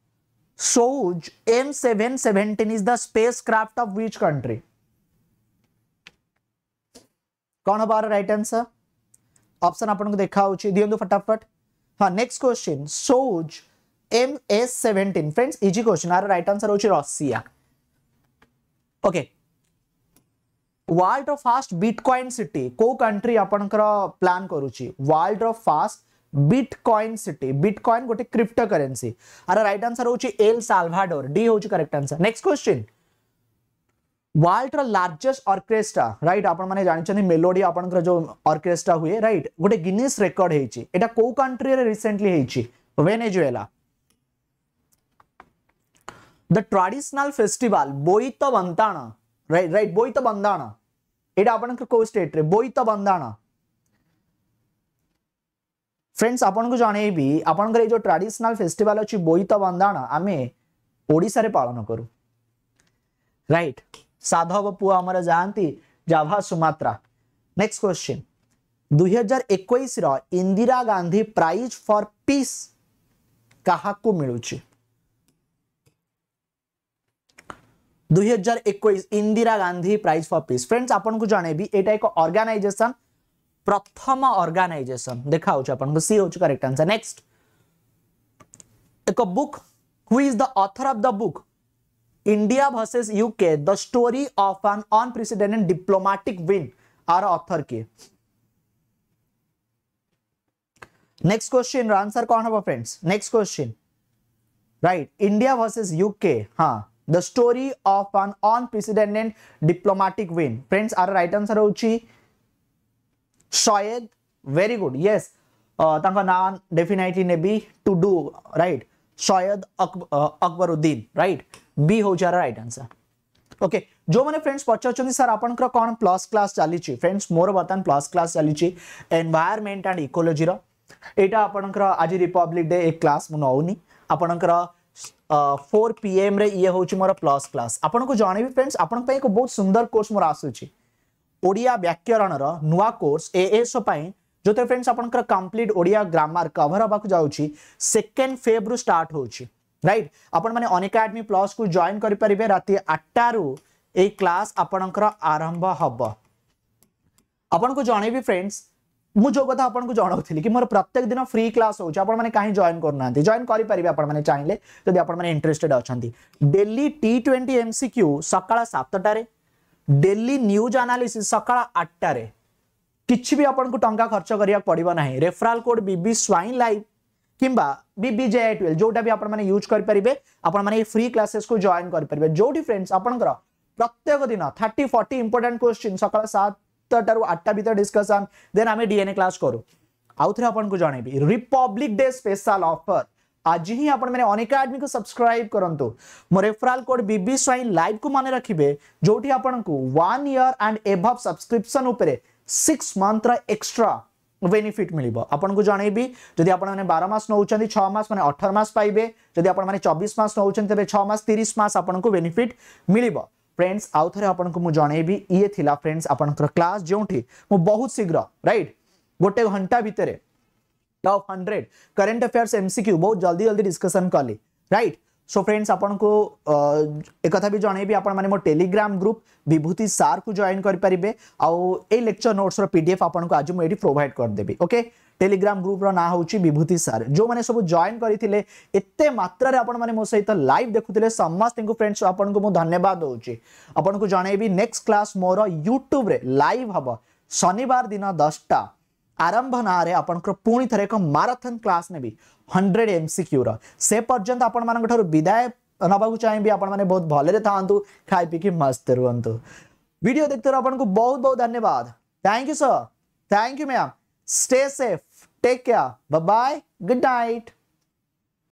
Soyuz M seven Soj is the spacecraft of which country कौन हम राइट आंसर ऑप्शन आप देखा उचित तो फटाफट हाँ next question Soyuz M S seventeen friends easy question आर राइट आंसर होची Russia okay world of first bitcoin city को कंट्री आप प्लान करुच्ची world of first bitcoin city bitcoin गोटे क्रिप्टो करेन्सी आर राइट आंसर होची एल साल्वाडोर डी होची correct answer next question world largest orchestra right आपण माने जानि मेलोडी आपण जो ऑर्केस्ट्रा हुए राइट गोटे गिनीस रेकर्ड हेछि एटा को कंट्री रे रिसेंटली हेछि Venezuela the traditional festival Boita Bandana right right Boita Bandana एटा आपण को स्टेट रे बोइतो बंदाना फ्रेंड्स आपण को जनइबी आपण जो ट्राडिशनल फेस्टिवल अच्छी बोईत बंदाण आम ओडे पालन करू रईट साधव पुआ आमर जाती जाभा सुमात्रा नेक्स्ट क्वेश्चन दुई हजार एक Indira Gandhi prize for peace क्या मिलूँ दुई हजार एक Indira Gandhi prize for peace friends आपको को जनइबी एटा एक अर्गानाइजेसन प्रथम अर्गानाइजेसन देखाऊँ आपको सी हूँ करेक्ट आंसर नेक्स्ट एक book who is the author of the book India versus UK the story of an unprecedented diplomatic win आर ऑथर के नेक्स्ट क्वेश्चन आंसर कौन होगा friends next question right India versus UK हाँ the story of an unprecedented diplomatic win friends are right answer होची Syed very good yes तंका definitely ने be to do right Syed Akbaruddin right B हो जा right answer okay जो मैंने friends पचार sir आप कौन प्लस क्लास चली फ्रेंड्स मोर बर्तमान प्लस क्लास चली एनवायरमेंट एंड इकोलोजी रहा आप आज रिपब्लिक डे एक क्लास मुझे नौनी आपणकर फोर पी एम रे हूँ मोर प्लस क्लास आपको जन फ्रेंड्स आप बहुत सुंदर कोर्स मोर आसूँ ओडिया व्याकरण नुआ कोर्स एस जो थे फ्रेंड्स आप कम्प्लीट ओडिया ग्रामर कभर हाँ जाऊँच सेकेंड फेब्रु स्टार्ट होट आपनेडमी प्लस को जॉन करेंगे राति आठटार यही क्लास आपणकर आरंभ हम आपन को जन फ्रेंड्स मुझे जो कथा आपको जनाऊँ कि मोर प्रत्येक दिन फ्री क्लास हो कहीं जॉन करना जॉन करेंगे चाहिए जब आप इंटरेस्टेड अच्छा daily T twenty MCQ सका सतटा डेली न्यूज आनालीसीस सकाळ आठटार କିଛି ବି ଆପଣଙ୍କୁ ଟଙ୍କା ଖର୍ଚ୍ଚ କରିବାକୁ ପଡ଼ିବ ନାହିଁ ରେଫରାଲ କୋଡ୍ ବିବି ସ୍ୱାଇନ୍ ଲାଇଭ୍ କିମ୍ବା ବିବି ଜେ ଟୁଏଲ୍ ଯୋଉଟା ବି ଆପଣମାନେ ୟୁଜ୍ କରିପାରିବେ ଆପଣମାନେ ଏଇ ଫ୍ରି କ୍ଲାସେସ୍କୁ ଜଏନ୍ କରିପାରିବେ ଯୋଉଠି ଫ୍ରେଣ୍ଡସ୍ ଆପଣଙ୍କର ପ୍ରତ୍ୟେକ ଦିନ ଥାର୍ଟି ଫର୍ଟି ଇମ୍ପୋର୍ଟାଣ୍ଟ କ୍ୱେଶ୍ଚିନ୍ ସକାଳ ସାତଟାରୁ ଆଠଟା ଭିତରେ ଡିସ୍କସନ୍ ଦେନ୍ ଆମେ ଡିଏନ୍ଏ କ୍ଲାସ୍ କରୁ ଆଉଥରେ ଆପଣଙ୍କୁ ଜଣେଇବି ରିପବ୍ଲିକ୍ ଡେ ସ୍ପେଶାଲ ଅଫର୍ आज ही अनेक आदमी को सब्सक्राइब करूँ मो रेफराल कोड बीबी स्वाई लाइव को मन रखिए जो आपन को one year and above subscription six month extra benefit मिल आपको जनइबी जदि आपने बार मस नौ छस मैंने अठर मस पाइबे जदि आपने चबीस मस नौ तेज छस तीस मस आपको बेनिफिट मिल फ्रेंड्स आउ थे आपको जनइबी ये थिला फ्रेंड्स आपंकर क्लास जो बहुत शीघ्र रईट गोटे घंटा भितर top hundred current affairs MCQ बहुत जल्दी जल्दी डिस्कसन कले रईट सो फ्रेंड्स आपन एक भी जनइबी आपण टेलीग्राम ग्रुप विभूति सार को जॉन करेंगे आउ ए लेक्चर नोट्स पीडीएफ आपन को आज मुझे प्रोभाइड करदेवि ओके टेलीग्राम ग्रुप्र ना हूँ विभूति सार जो मैंने सब जॉइन करते एत मात्र मो सहित लाइव देखुले समस्त फ्रेंड्स आपन को धन्यवाद दूसरी आपन को जनइबी नेक्स्ट क्लास मोर यूट्यूब लाइव हम शनिवार दिन दसटा आरंभ ना आप पुणी थे एक माराथन क्लास नेबी हंड्रेड एम सिक्यू रर्यंत आपठ विदाय नाक चाहिए आपने बहुत भले खाई पी मस्त रुंतु भिड देखते आपको बहुत बहुत धन्यवाद thank you sir thank you ma'am stay safe take care bye good night